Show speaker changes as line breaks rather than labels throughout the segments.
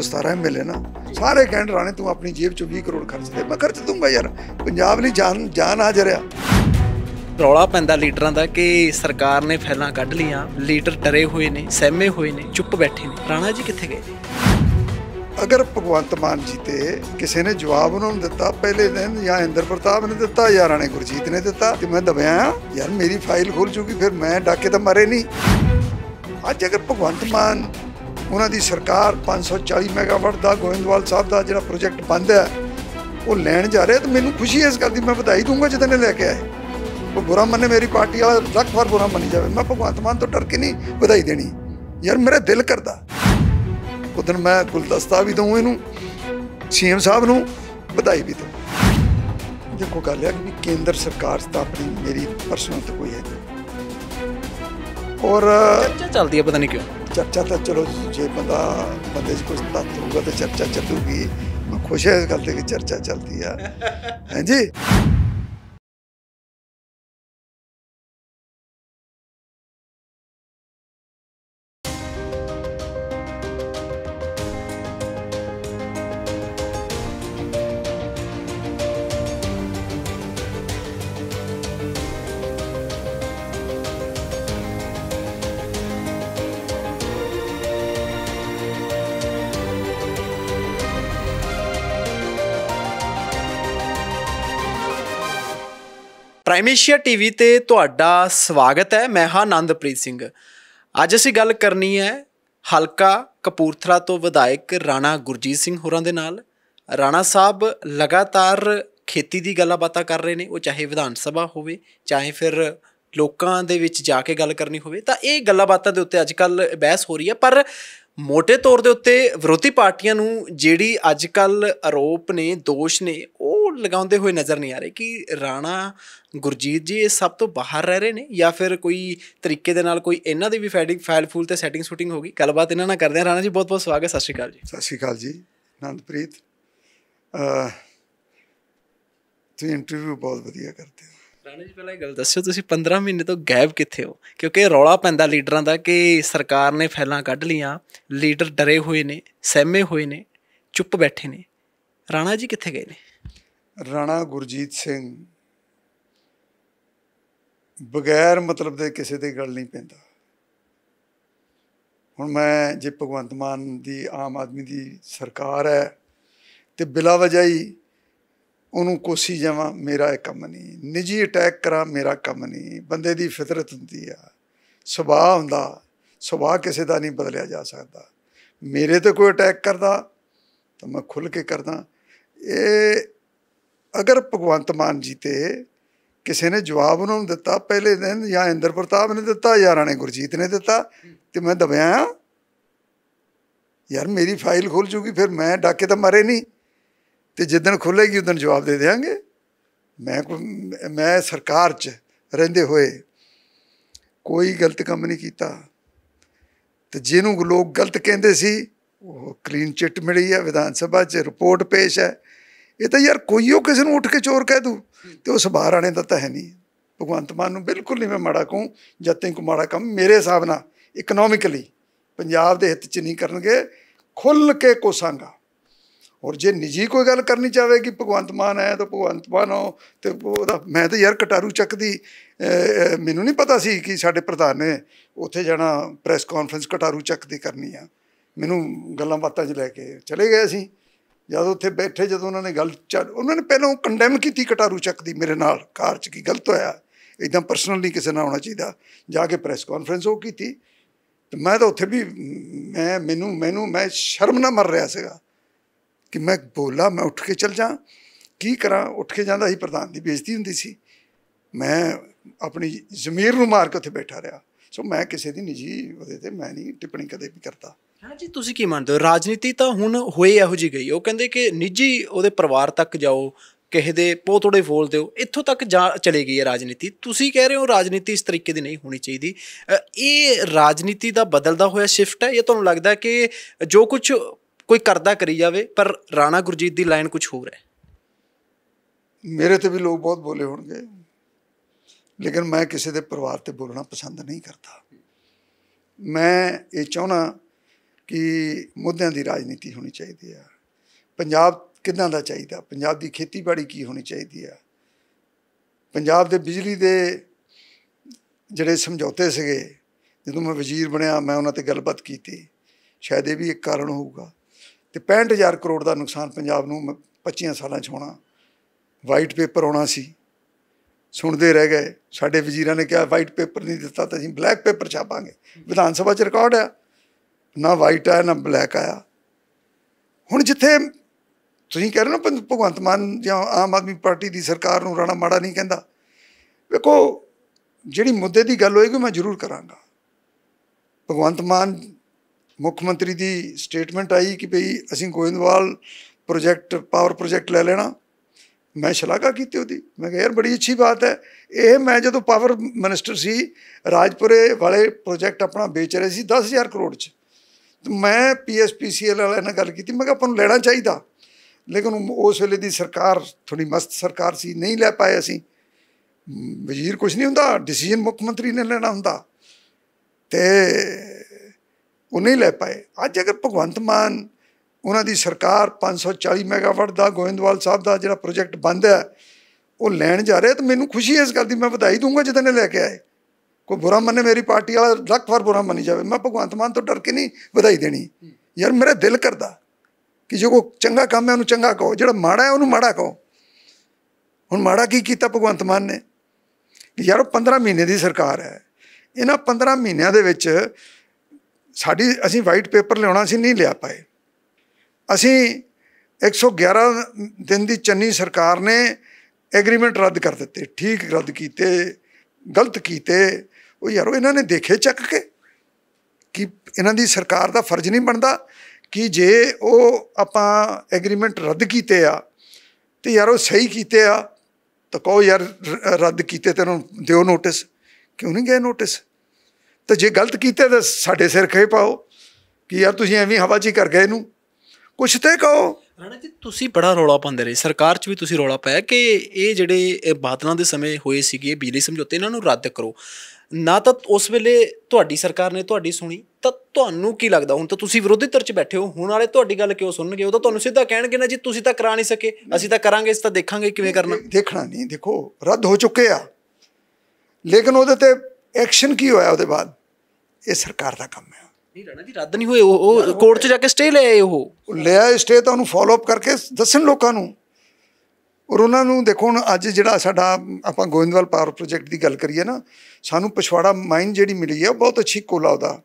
117 MLA ਨਾ ਸਾਰੇ ਕਹਿਣ ਰਾਣੇ ਤੂੰ ਆਪਣੀ ਜੇਬ ਚੋਂ 20 ਕਰੋੜ ਖਰਚ ਦੇ ਮੈਂ ਖਰਚ ਦੂੰਗਾ ਯਾਰ ਪੰਜਾਬ ਲਈ ਜਾਨ ਜਾਨ ਆ ਜਰਿਆ
ਰੌਲਾ ਪੈਂਦਾ ਲੀਡਰਾਂ ਦਾ ਕਿ ਸਰਕਾਰ ਨੇ ਫੈਲਾਂ ਕੱਢ ਲੀਆਂ ਲੀਡਰ ਡਰੇ ਹੋਏ ਨੇ ਸਹਿਮੇ ਹੋਏ ਨੇ ਚੁੱਪ ਬੈਠੇ ਨੇ ਰਾਣਾ ਜੀ ਕਿੱਥੇ ਗਏ
ਅਗਰ ਭਗਵੰਤ ਮਾਨ ਜੀ ਤੇ ਕਿਸੇ ਨੇ ਜਵਾਬ ਉਹਨਾਂ ਨੂੰ ਦਿੱਤਾ ਪਹਿਲੇ ਦਿਨ ਜਾਂ ਇੰਦਰ ਪ੍ਰਤਾਪ ਨੇ ਦਿੱਤਾ ਜਾਂ ਰਾਣੇ ਗੁਰਜੀਤ ਨੇ ਦਿੱਤਾ ਤੇ ਮੈਂ ਦਬਿਆ ਯਾਰ ਮੇਰੀ ਫਾਈਲ ਖੁੱਲ ਚੁੱਕੀ ਫਿਰ ਮੈਂ ਡਾਕੇ ਤਾਂ ਮਰੇ ਨਹੀਂ ਅੱਜ ਅਗਰ ਭਗਵੰਤ ਮਾਨ ਉਹਨਾਂ ਦੀ ਸਰਕਾਰ 540 ਮੈਗਾਵਾਟ ਦਾ ਗੋਇੰਦਵਾਲ ਸਾਹਿਬ ਦਾ ਜਿਹੜਾ ਪ੍ਰੋਜੈਕਟ ਬੰਦ ਹੈ ਉਹ ਲੈਣ ਜਾ ਰਿਹਾ ਤੇ ਮੈਨੂੰ ਖੁਸ਼ੀ ਹੈ ਇਸ ਕਰਦੀ ਮੈਂ ਵਧਾਈ ਦੂੰਗਾ ਜਿਹਨੇ ਲੈ ਕੇ ਆਏ ਉਹ ਬੁਰਾ ਮੰਨੇ ਮੇਰੀ ਪਾਰਟੀ ਵਾਲਾ ਲੱਖ ਵਾਰ ਬੁਰਾ ਮੰਨੀ ਜਾਵੇ ਮੈਂ ਭਗਵੰਤ ਮਾਨ ਤੋਂ ਡਰ ਕੇ ਨਹੀਂ ਵਧਾਈ ਦੇਣੀ ਯਾਰ ਮੇਰਾ ਦਿਲ ਕਰਦਾ ਉਦੋਂ ਮੈਂ ਗੁਲਦਸਤਾ ਵੀ ਦਊਂ ਇਹਨੂੰ ਸੀਐਮ ਸਾਹਿਬ ਨੂੰ ਵਧਾਈ ਵੀ ਦਊਂ ਦੇਖੋ ਗੱਲ ਹੈ ਕਿ ਕੇਂਦਰ ਸਰਕਾਰ ਸਤਾਪਣੀ ਮੇਰੀ ਪਰਸਨਲ ਤੇ ਕੋਈ ਹੈ ਨਹੀਂ ਔਰ ਚਰਚਾ ਚੱਲਦੀ ਹੈ ਪਤਾ ਨਹੀਂ ਕਿਉਂ ਚਰਚਾ ਤਾਂ ਚਲੋ ਜੇ ਬੰਦਾ ਬੰਦੇ 'ਚ ਕੁਝ ਤੱਤ ਹੋਊਗਾ ਤਾਂ ਚਰਚਾ ਚੱਲੂਗੀ ਮੈਂ ਖੁਸ਼ ਹਾਂ ਇਸ ਗੱਲ ਤੇ ਕਿ ਚਰਚਾ ਚੱਲਦੀ ਆ ਹਾਂਜੀ
ਪ੍ਰਾਈਮੇਸ਼ੀਆ ਟੀਵੀ ਤੇ ਤੁਹਾਡਾ ਸਵਾਗਤ ਹੈ ਮੈਂ ਹਾਂ ਆਨੰਦਪ੍ਰੀਤ ਸਿੰਘ ਅੱਜ ਅਸੀਂ ਗੱਲ ਕਰਨੀ ਹੈ ਹਲਕਾ ਕਪੂਰਥਲਾ ਤੋਂ ਵਿਧਾਇਕ ਰਾਣਾ ਗੁਰਜੀਤ ਸਿੰਘ ਹੋਰਾਂ ਦੇ ਨਾਲ ਰਾਣਾ ਸਾਹਿਬ ਲਗਾਤਾਰ ਖੇਤੀ ਦੀ ਗੱਲਾਂ ਬਾਤਾਂ ਕਰ ਰਹੇ ਨੇ ਉਹ ਚਾਹੇ ਵਿਧਾਨ ਸਭਾ ਹੋਵੇ ਚਾਹੇ ਫਿਰ ਲੋਕਾਂ ਦੇ ਵਿੱਚ ਜਾ ਕੇ ਗੱਲ ਕਰਨੀ ਹੋਵੇ ਤਾਂ ਇਹ ਗੱਲਾਂ ਬਾਤਾਂ ਦੇ ਉੱਤੇ ਅੱਜ ਕੱਲ ਬਹਿਸ ਹੋ ਰਹੀ ਹੈ ਪਰ ਮੋਟੇ ਤੌਰ ਦੇ ਉੱਤੇ ਵਿਰੋਧੀ ਪਾਰਟੀਆਂ ਨੂੰ ਜਿਹੜੀ ਅੱਜ ਕੱਲ ਆਰੋਪ ਨੇ ਦੋਸ਼ ਨੇ ਉਹ ਲਗਾਉਂਦੇ ਹੋਏ ਨਜ਼ਰ ਨਹੀਂ ਆ ਰਹੇ ਕਿ ਰਾਣਾ ਗੁਰਜੀਤ ਜੀ ਇਹ ਸਭ ਤੋਂ ਬਾਹਰ ਰਹਿ ਰਹੇ ਨੇ ਜਾਂ ਫਿਰ ਕੋਈ ਤਰੀਕੇ ਦੇ ਨਾਲ ਕੋਈ ਇਹਨਾਂ ਦੀ ਵੀ ਫੈਡਿੰਗ ਫਾਈਲ ਫੂਲ ਤੇ ਸੈਟਿੰਗ ਸ਼ੂਟਿੰਗ ਹੋ ਗਈ ਗੱਲਬਾਤ ਇਹਨਾਂ ਨਾਲ ਕਰਦੇ ਆ ਰਾਣਾ ਜੀ ਬਹੁਤ ਬਹੁਤ ਸਵਾਗਤ ਸਤਿ ਸ਼੍ਰੀ ਅਕਾਲ ਜੀ
ਸਤਿ ਸ਼੍ਰੀ ਅਕਾਲ ਜੀ ਆਨੰਦਪ੍ਰੀਤ ਤੁਸੀਂ
ਇੰਟਰਵਿਊ ਬਹੁਤ ਵਧੀਆ ਕਰਦੇ ਰਾਣਾ ਜੀ ਪਹਿਲਾਂ ਇਹ ਗੱਲ ਦੱਸਿਓ ਤੁਸੀਂ 15 ਮਹੀਨੇ ਤੋਂ ਗਾਇਬ ਕਿੱਥੇ ਹੋ ਕਿਉਂਕਿ ਰੌਲਾ ਪੈਂਦਾ ਲੀਡਰਾਂ ਦਾ ਕਿ ਸਰਕਾਰ ਨੇ ਫੈਲਾਂ ਕੱਢ ਲੀਆਂ ਲੀਡਰ ਡਰੇ ਹੋਏ ਨੇ ਸਹਿਮੇ ਹੋਏ ਨੇ ਚੁੱਪ ਬੈਠੇ ਨੇ ਰਾਣਾ ਜੀ ਕਿੱਥੇ ਗਏ
ਨੇ ਰਾਣਾ ਗੁਰਜੀਤ ਸਿੰਘ ਬਗੈਰ ਮਤਲਬ ਦੇ ਕਿਸੇ ਦੀ ਗੱਲ ਨਹੀਂ ਪੈਂਦਾ ਹੁਣ ਮੈਂ ਜੇ ਭਗਵੰਤ ਮਾਨ ਦੀ ਆਮ ਆਦਮੀ ਦੀ ਸਰਕਾਰ ਹੈ ਤੇ ਬਿਲਾ ਵਜਾਈ ਉਹਨੂੰ ਕੋਸੀ ਜਾਵਾਂ ਮੇਰਾ ਇਹ ਕੰਮ ਨਹੀਂ ਨਿੱਜੀ ਅਟੈਕ ਕਰਾਂ ਮੇਰਾ ਕੰਮ ਨਹੀਂ ਬੰਦੇ ਦੀ ਫਿਤਰਤ ਹੁੰਦੀ ਆ ਸੁਭਾਅ ਹੁੰਦਾ ਸੁਭਾਅ ਕਿਸੇ ਦਾ ਨਹੀਂ ਬਦਲਿਆ ਜਾ ਸਕਦਾ ਮੇਰੇ ਤੇ ਕੋਈ ਅਟੈਕ ਕਰਦਾ ਤਾਂ ਮੈਂ ਖੁੱਲ ਕੇ ਕਰਦਾ ਇਹ ਅਗਰ ਭਗਵੰਤ ਮਾਨ ਜੀ ਤੇ ਕਿਸੇ ਨੇ ਜਵਾਬ ਉਹਨਾਂ ਨੂੰ ਦਿੱਤਾ ਪਹਿਲੇ ਦਿਨ ਜਾਂ ਇੰਦਰ ਪ੍ਰਤਾਪ ਨੇ ਦਿੱਤਾ ਜਾਂ ਰਾਣੇ ਗੁਰਜੀਤ ਨੇ ਦਿੱਤਾ ਤੇ ਮੈਂ ਦਬਿਆ ਯਾਰ ਮੇਰੀ ਫਾਈਲ ਖੁੱਲ ਜੂਗੀ ਫਿਰ ਮੈਂ ਡਾਕੇ ਤਾਂ ਮਰੇ ਨਹੀਂ ਤੇ ਜਿੱਦਣ ਖੁੱਲੇਗੀ ਉਦੋਂ ਜਵਾਬ ਦੇ ਦੇਵਾਂਗੇ ਮੈਂ ਮੈਂ ਸਰਕਾਰ 'ਚ ਰਹਿੰਦੇ ਹੋਏ ਕੋਈ ਗਲਤ ਕੰਮ ਨਹੀਂ ਕੀਤਾ ਤੇ ਜਿਹਨੂੰ ਲੋਕ ਗਲਤ ਕਹਿੰਦੇ ਸੀ ਉਹ ਕਲੀਨ ਚਿੱਟ ਮਿਲੀ ਹੈ ਵਿਧਾਨ ਸਭਾ 'ਚ ਰਿਪੋਰਟ ਪੇਸ਼ ਹੈ ਇਹ ਤਾਂ ਯਾਰ ਕੋਈ ਉਹ ਕਿਸੇ ਨੂੰ ਉੱਠ ਕੇ ਚੋਰ ਕਹਿ ਦੂ ਤੇ ਉਸ ਬਾਹਰ ਆਣੇ ਦਾ ਤਾਂ ਹੈ ਨਹੀਂ ਭਗਵੰਤ ਮਾਨ ਨੂੰ ਬਿਲਕੁਲ ਨਹੀਂ ਮੈਂ ਮਾੜਾ ਕਹੂੰ ਜਦ ਤੱਕ ਮਾੜਾ ਕੰਮ ਮੇਰੇ ਹਿਸਾਬ ਨਾਲ ਇਕਨੋਮਿਕਲੀ ਪੰਜਾਬ ਦੇ ਹਿੱਤ 'ਚ ਨਹੀਂ ਕਰਨਗੇ ਖੁੱਲ ਕੇ ਕੋਸਾਂਗਾ ਔਰ ਜੇ ਨਿੱਜੀ ਕੋਈ ਗੱਲ ਕਰਨੀ ਚਾਹਵੇ ਕਿ ਭਗਵੰਤ ਮਾਨ ਆਇਆ ਤਾਂ ਭਗਵੰਤ ਮਾਨ ਹੋ ਤੇ ਉਹਦਾ ਮੈਂ ਤਾਂ ਯਾਰ ਕਟਾਰੂ ਚੱਕਦੀ ਮੈਨੂੰ ਨਹੀਂ ਪਤਾ ਸੀ ਕਿ ਸਾਡੇ ਪ੍ਰਧਾਨ ਨੇ ਉੱਥੇ ਜਾਣਾ ਪ੍ਰੈਸ ਕਾਨਫਰੰਸ ਕਟਾਰੂ ਚੱਕਦੀ ਕਰਨੀ ਆ ਮੈਨੂੰ ਗੱਲਾਂ ਬਾਤਾਂ 'ਚ ਲੈ ਕੇ ਚਲੇ ਗਏ ਸੀ ਜਦ ਉੱਥੇ ਬੈਠੇ ਜਦੋਂ ਉਹਨਾਂ ਨੇ ਗੱਲ ਉਹਨਾਂ ਨੇ ਪਹਿਲਾਂ ਕੰਡੈਮ ਕੀਤੀ ਕਟਾਰੂ ਚੱਕਦੀ ਮੇਰੇ ਨਾਲ ਕਾਰ 'ਚ ਕੀ ਗਲਤ ਹੋਇਆ ਇਦਾਂ ਪਰਸਨਲੀ ਕਿਸੇ ਨਾਲ ਹੋਣਾ ਚਾਹੀਦਾ ਜਾ ਕੇ ਪ੍ਰੈਸ ਕਾਨਫਰੰਸ ਉਹ ਕੀਤੀ ਤੇ ਮੈਂ ਤਾਂ ਉੱਥੇ ਵੀ ਮੈਂ ਮੈਨੂੰ ਮੈਨੂੰ ਮੈਂ ਸ਼ਰਮ ਨਾਲ ਮਰ ਰਿਹਾ ਸੀਗਾ ਕਿ ਮੈਂ ਬੋਲਾ ਮੈਂ ਉੱਠ ਕੇ ਚੱਲ ਜਾ ਕੀ ਕਰਾਂ ਉੱਠ ਕੇ ਜਾਂਦਾ ਸੀ ਪ੍ਰਧਾਨ ਦੀ ਬੇਇੱਜ਼ਤੀ ਹੁੰਦੀ ਸੀ ਮੈਂ ਆਪਣੀ ਜ਼ਮੀਰ ਨੂੰ ਮਾਰ ਕੇ ਉੱਥੇ ਬੈਠਾ ਰਿਹਾ ਸੋ ਮੈਂ ਕਿਸੇ ਦੀ ਨਿੱਜੀ ਉਹਦੇ ਤੇ ਮੈਂ ਨਹੀਂ ਟਿੱਪਣੀ ਕਦੇ ਵੀ ਕਰਦਾ
ਹਾਂ ਜੀ ਤੁਸੀਂ ਕੀ ਮੰਨਦੇ ਹੋ ਰਾਜਨੀਤੀ ਤਾਂ ਹੁਣ ਹੋਏ ਇਹੋ ਜੀ ਗਈ ਉਹ ਕਹਿੰਦੇ ਕਿ ਨਿੱਜੀ ਉਹਦੇ ਪਰਿਵਾਰ ਤੱਕ ਜਾਓ ਕਿਸੇ ਦੇ ਪੋ ਥੋੜੇ ਫੋਲ ਦਿਓ ਇੱਥੋਂ ਤੱਕ ਜਾ ਚਲੇ ਗਈ ਹੈ ਰਾਜਨੀਤੀ ਤੁਸੀਂ ਕਹਿ ਰਹੇ ਹੋ ਰਾਜਨੀਤੀ ਇਸ ਤਰੀਕੇ ਦੀ ਨਹੀਂ ਹੋਣੀ ਚਾਹੀਦੀ ਇਹ ਰਾਜਨੀਤੀ ਦਾ ਬਦਲਦਾ ਹੋਇਆ ਸ਼ਿਫਟ ਹੈ ਇਹ ਤੁਹਾਨੂੰ ਲੱਗਦਾ ਕਿ ਜੋ ਕੁਝ ਕੋਈ ਕਰਦਾ ਕਰੀ ਜਾਵੇ ਪਰ ਰਾਣਾ ਗੁਰਜੀਤ ਦੀ ਲਾਈਨ ਕੁਝ ਹੋਰ ਹੈ ਮੇਰੇ ਤੇ ਵੀ
ਲੋਕ ਬਹੁਤ ਬੋਲੇ ਹੋਣਗੇ ਲੇਕਿਨ ਮੈਂ ਕਿਸੇ ਦੇ ਪਰਿਵਾਰ ਤੇ ਬੋਲਣਾ ਪਸੰਦ ਨਹੀਂ ਕਰਦਾ ਮੈਂ ਇਹ ਚਾਹਣਾ ਕਿ ਮੁੱਦਿਆਂ ਦੀ ਰਾਜਨੀਤੀ ਹੋਣੀ ਚਾਹੀਦੀ ਆ ਪੰਜਾਬ ਕਿਦਾਂ ਦਾ ਚਾਹੀਦਾ ਪੰਜਾਬ ਦੀ ਖੇਤੀਬਾੜੀ ਕੀ ਹੋਣੀ ਚਾਹੀਦੀ ਆ ਪੰਜਾਬ ਦੇ ਬਿਜਲੀ ਦੇ ਜਿਹੜੇ ਸਮਝੌਤੇ ਸੀਗੇ ਜਦੋਂ ਮੈਂ ਵਜ਼ੀਰ ਬਣਿਆ ਮੈਂ ਉਹਨਾਂ ਤੇ ਗੱਲਬਾਤ ਕੀਤੀ ਸ਼ਾਇਦ ਇਹ ਵੀ ਇੱਕ ਕਾਰਨ ਹੋਊਗਾ ਤੇ 65000 ਕਰੋੜ ਦਾ ਨੁਕਸਾਨ ਪੰਜਾਬ ਨੂੰ 25 ਸਾਲਾਂ 'ਚ ਹੋਣਾ ਵਾਈਟ ਪੇਪਰ ਆਉਣਾ ਸੀ ਸੁਣਦੇ ਰਹਿ ਗਏ ਸਾਡੇ ਵਜ਼ੀਰਾਂ ਨੇ ਕਿਹਾ ਵਾਈਟ ਪੇਪਰ ਨਹੀਂ ਦਿੱਤਾ ਤਾਂ ਅਸੀਂ ਬਲੈਕ ਪੇਪਰ ਛਾਪਾਂਗੇ ਵਿਧਾਨ ਸਭਾ 'ਚ ਰਿਕਾਰਡ ਆ ਨਾ ਵਾਈਟ ਆ ਨਾ ਬਲੈਕ ਆਇਆ ਹੁਣ ਜਿੱਥੇ ਤੁਸੀਂ ਕਹਿ ਰਹੇ ਹੋ ਭਗਵੰਤ ਮਾਨ ਜਾਂ ਆਮ ਆਦਮੀ ਪਾਰਟੀ ਦੀ ਸਰਕਾਰ ਨੂੰ ਰਾਣਾ ਮਾੜਾ ਨਹੀਂ ਕਹਿੰਦਾ ਵੇਖੋ ਜਿਹੜੀ ਮੁੱਦੇ ਦੀ ਗੱਲ ਹੋਏਗੀ ਮੈਂ ਜ਼ਰੂਰ ਕਰਾਂਗਾ ਭਗਵੰਤ ਮਾਨ ਮੁੱਖ ਮੰਤਰੀ ਦੀ ਸਟੇਟਮੈਂਟ ਆਈ ਕਿ ਭਈ ਅਸੀਂ ਗੋਇੰਦਵਾਲ ਪ੍ਰੋਜੈਕਟ ਪਾਵਰ ਪ੍ਰੋਜੈਕਟ ਲੈ ਲੈਣਾ ਮੈਂ ਸ਼ਲਾਘਾ ਕੀਤੀ ਉਹਦੀ ਮੈਂ ਕਿਹਾ ਯਾਰ ਬੜੀ ਅੱਛੀ ਬਾਤ ਹੈ ਇਹ ਮੈਂ ਜਦੋਂ ਪਾਵਰ ਮਿਨਿਸਟਰ ਸੀ ਰਾਜਪੁਰੇ ਵਾਲੇ ਪ੍ਰੋਜੈਕਟ ਆਪਣਾ ਵੇਚ ਰਹੇ ਸੀ 10000 ਕਰੋੜ ਚ ਮੈਂ ਪੀਐਸਪੀਸੀਐਲ ਵਾਲਿਆਂ ਨਾਲ ਗੱਲ ਕੀਤੀ ਮੈਂ ਕਿਹਾ ਆਪਾਂ ਨੂੰ ਲੈਣਾ ਚਾਹੀਦਾ ਲੇਕਿਨ ਉਸ ਵੇਲੇ ਦੀ ਸਰਕਾਰ ਥੋੜੀ ਮਸਤ ਸਰਕਾਰ ਸੀ ਨਹੀਂ ਲੈ ਪਾਏ ਅਸੀਂ ਵਜ਼ੀਰ ਕੁਝ ਨਹੀਂ ਹੁੰਦਾ ਡਿਸੀਜਨ ਮੁੱਖ ਮੰਤਰੀ ਨੇ ਲੈਣਾ ਹੁੰਦਾ ਤੇ ਉਹ ਨਹੀਂ ਲੈ ਪਾਏ ਅੱਜ ਅਗਰ ਭਗਵੰਤ ਮਾਨ ਉਹਨਾਂ ਦੀ ਸਰਕਾਰ 540 ਮੈਗਾਵਾਟ ਦਾ ਗੋਇੰਦਵਾਲ ਸਾਹਿਬ ਦਾ ਜਿਹੜਾ ਪ੍ਰੋਜੈਕਟ ਬੰਦ ਹੈ ਉਹ ਲੈਣ ਜਾ ਰਿਹਾ ਤਾਂ ਮੈਨੂੰ ਖੁਸ਼ੀ ਇਸ ਗੱਲ ਦੀ ਮੈਂ ਵਧਾਈ ਦੂੰਗਾ ਜਦੋਂ ਨੇ ਲੈ ਕੇ ਆਏ ਕੋਈ ਬੁਰਾ ਮੰਨੇ ਮੇਰੀ ਪਾਰਟੀ ਵਾਲਾ ਲੱਖ ਵਾਰ ਬੁਰਾ ਮੰਨੀ ਜਾਵੇ ਮੈਂ ਭਗਵੰਤ ਮਾਨ ਤੋਂ ਡਰ ਕੇ ਨਹੀਂ ਵਧਾਈ ਦੇਣੀ ਯਾਰ ਮੇਰਾ ਦਿਲ ਕਰਦਾ ਕਿ ਜੇ ਕੋ ਚੰਗਾ ਕੰਮ ਹੈ ਉਹਨੂੰ ਚੰਗਾ ਕਹੋ ਜਿਹੜਾ ਮਾੜਾ ਹੈ ਉਹਨੂੰ ਮਾੜਾ ਕਹੋ ਹੁਣ ਮਾੜਾ ਕੀ ਕੀਤਾ ਭਗਵੰਤ ਮਾਨ ਨੇ ਯਾਰ ਉਹ 15 ਮਹੀਨੇ ਦੀ ਸਰਕਾਰ ਹੈ ਇਹਨਾਂ 15 ਮਹੀਨਿਆਂ ਦੇ ਵਿੱਚ ਸਾਡੀ ਅਸੀਂ ਵਾਈਟ ਪੇਪਰ ਲਿਆਉਣਾ ਸੀ ਨਹੀਂ ਲਿਆ ਪਾਏ ਅਸੀਂ 111 ਦਿਨ ਦੀ ਚੰਨੀ ਸਰਕਾਰ ਨੇ ਐਗਰੀਮੈਂਟ ਰੱਦ ਕਰ ਦਿੱਤੇ ਠੀਕ ਰੱਦ ਕੀਤੇ ਗਲਤ ਕੀਤੇ ਉਹ ਯਾਰੋ ਇਹਨਾਂ ਨੇ ਦੇਖੇ ਚੱਕ ਕੇ ਕਿ ਇਹਨਾਂ ਦੀ ਸਰਕਾਰ ਦਾ ਫਰਜ਼ ਨਹੀਂ ਬਣਦਾ ਕਿ ਜੇ ਉਹ ਆਪਾਂ ਐਗਰੀਮੈਂਟ ਰੱਦ ਕੀਤੇ ਆ ਤੇ ਯਾਰ ਉਹ ਸਹੀ ਕੀਤੇ ਆ ਤਾਂ ਕਹੋ ਯਾਰ ਰੱਦ ਕੀਤੇ ਤੈਨੂੰ ਦਿਓ ਨੋਟਿਸ ਕਿਉਂ ਨਹੀਂ ਗਏ ਨੋਟਿਸ ਤਾਂ ਜੇ ਗਲਤ ਕੀਤਾ ਤਾਂ ਸਾਡੇ ਸਿਰ ਖੇ ਪਾਓ ਕਿ ਯਾਰ ਤੁਸੀਂ ਐਵੇਂ ਹਵਾ 'ਚ ਹੀ ਕਰ ਗਏ ਇਹਨੂੰ ਕੁਛ ਤੇ ਕਹੋ ਰਾਣਾ
ਜੀ ਤੁਸੀਂ ਬੜਾ ਰੋਲਾ ਪਾਉਂਦੇ ਰਹੇ ਸਰਕਾਰ 'ਚ ਵੀ ਤੁਸੀਂ ਰੋਲਾ ਪਾਇਆ ਕਿ ਇਹ ਜਿਹੜੇ ਬਾਦਲਾਂ ਦੇ ਸਮੇਂ ਹੋਏ ਸੀਗੇ ਬਿਜਲੀ ਸਮਝੌਤੇ ਇਹਨਾਂ ਨੂੰ ਰੱਦ ਕਰੋ ਨਾ ਤਾਂ ਉਸ ਵੇਲੇ ਤੁਹਾਡੀ ਸਰਕਾਰ ਨੇ ਤੁਹਾਡੀ ਸੁਣੀ ਤਾਂ ਤੁਹਾਨੂੰ ਕੀ ਲੱਗਦਾ ਹੁਣ ਤਾਂ ਤੁਸੀਂ ਵਿਰੋਧੀ ਧਿਰ 'ਚ ਬੈਠੇ ਹੋ ਹੁਣ ਵਾਲੇ ਤੁਹਾਡੀ ਗੱਲ ਕਿਉਂ ਸੁਣਨਗੇ ਉਹ ਤਾਂ ਤੁਹਾਨੂੰ ਸਿੱਧਾ ਕਹਿਣਗੇ ਨਾ ਜੀ ਤੁਸੀਂ ਤਾਂ ਕਰਾ ਨਹੀਂ ਸਕੇ ਅਸੀਂ ਤਾਂ ਕਰਾਂਗੇ ਇਸ ਤਾਂ ਦੇਖਾਂਗੇ ਕਿਵੇਂ ਕਰਨਾ ਦੇਖਣਾ
ਨਹੀਂ ਦੇਖੋ ਰੱਦ ਹੋ ਚੁੱਕੇ ਆ ਲੇਕਿਨ ਉਹਦੇ ਤੇ ਐਕਸ਼ਨ ਕੀ ਹੋਇਆ ਉਹਦੇ ਬਾਅਦ ਇਹ ਸਰਕਾਰ ਦਾ ਕੰਮ ਹੈ ਨਹੀਂ ਰਣਾ ਜੀ ਰੱਦ ਨਹੀਂ ਹੋਏ ਉਹ ਕੋਰਟ 'ਚ ਜਾ ਕੇ ਸਟੇ ਲੈ ਆਏ ਉਹ ਲਿਆ ਸਟੇ ਤਾਂ ਉਹਨੂੰ ਫਾਲੋ ਅਪ ਕਰਕੇ ਦੱਸਣ ਲੋਕਾਂ ਨੂੰ ਔਰ ਉਹਨਾਂ ਨੂੰ ਦੇਖੋ ਹੁਣ ਅੱਜ ਜਿਹੜਾ ਸਾਡਾ ਆਪਾਂ ਗੋਇੰਦਵਾਲ ਪਾਵਰ ਪ੍ਰੋਜੈਕਟ ਦੀ ਗੱਲ ਕਰੀਏ ਨਾ ਸਾਨੂੰ ਪਛਵਾੜਾ ਮਾਈਨ ਜਿਹੜੀ ਮਿਲੀ ਹੈ ਬਹੁਤ ਅੱਛੀ ਕੋਲਾ ਉਹਦਾ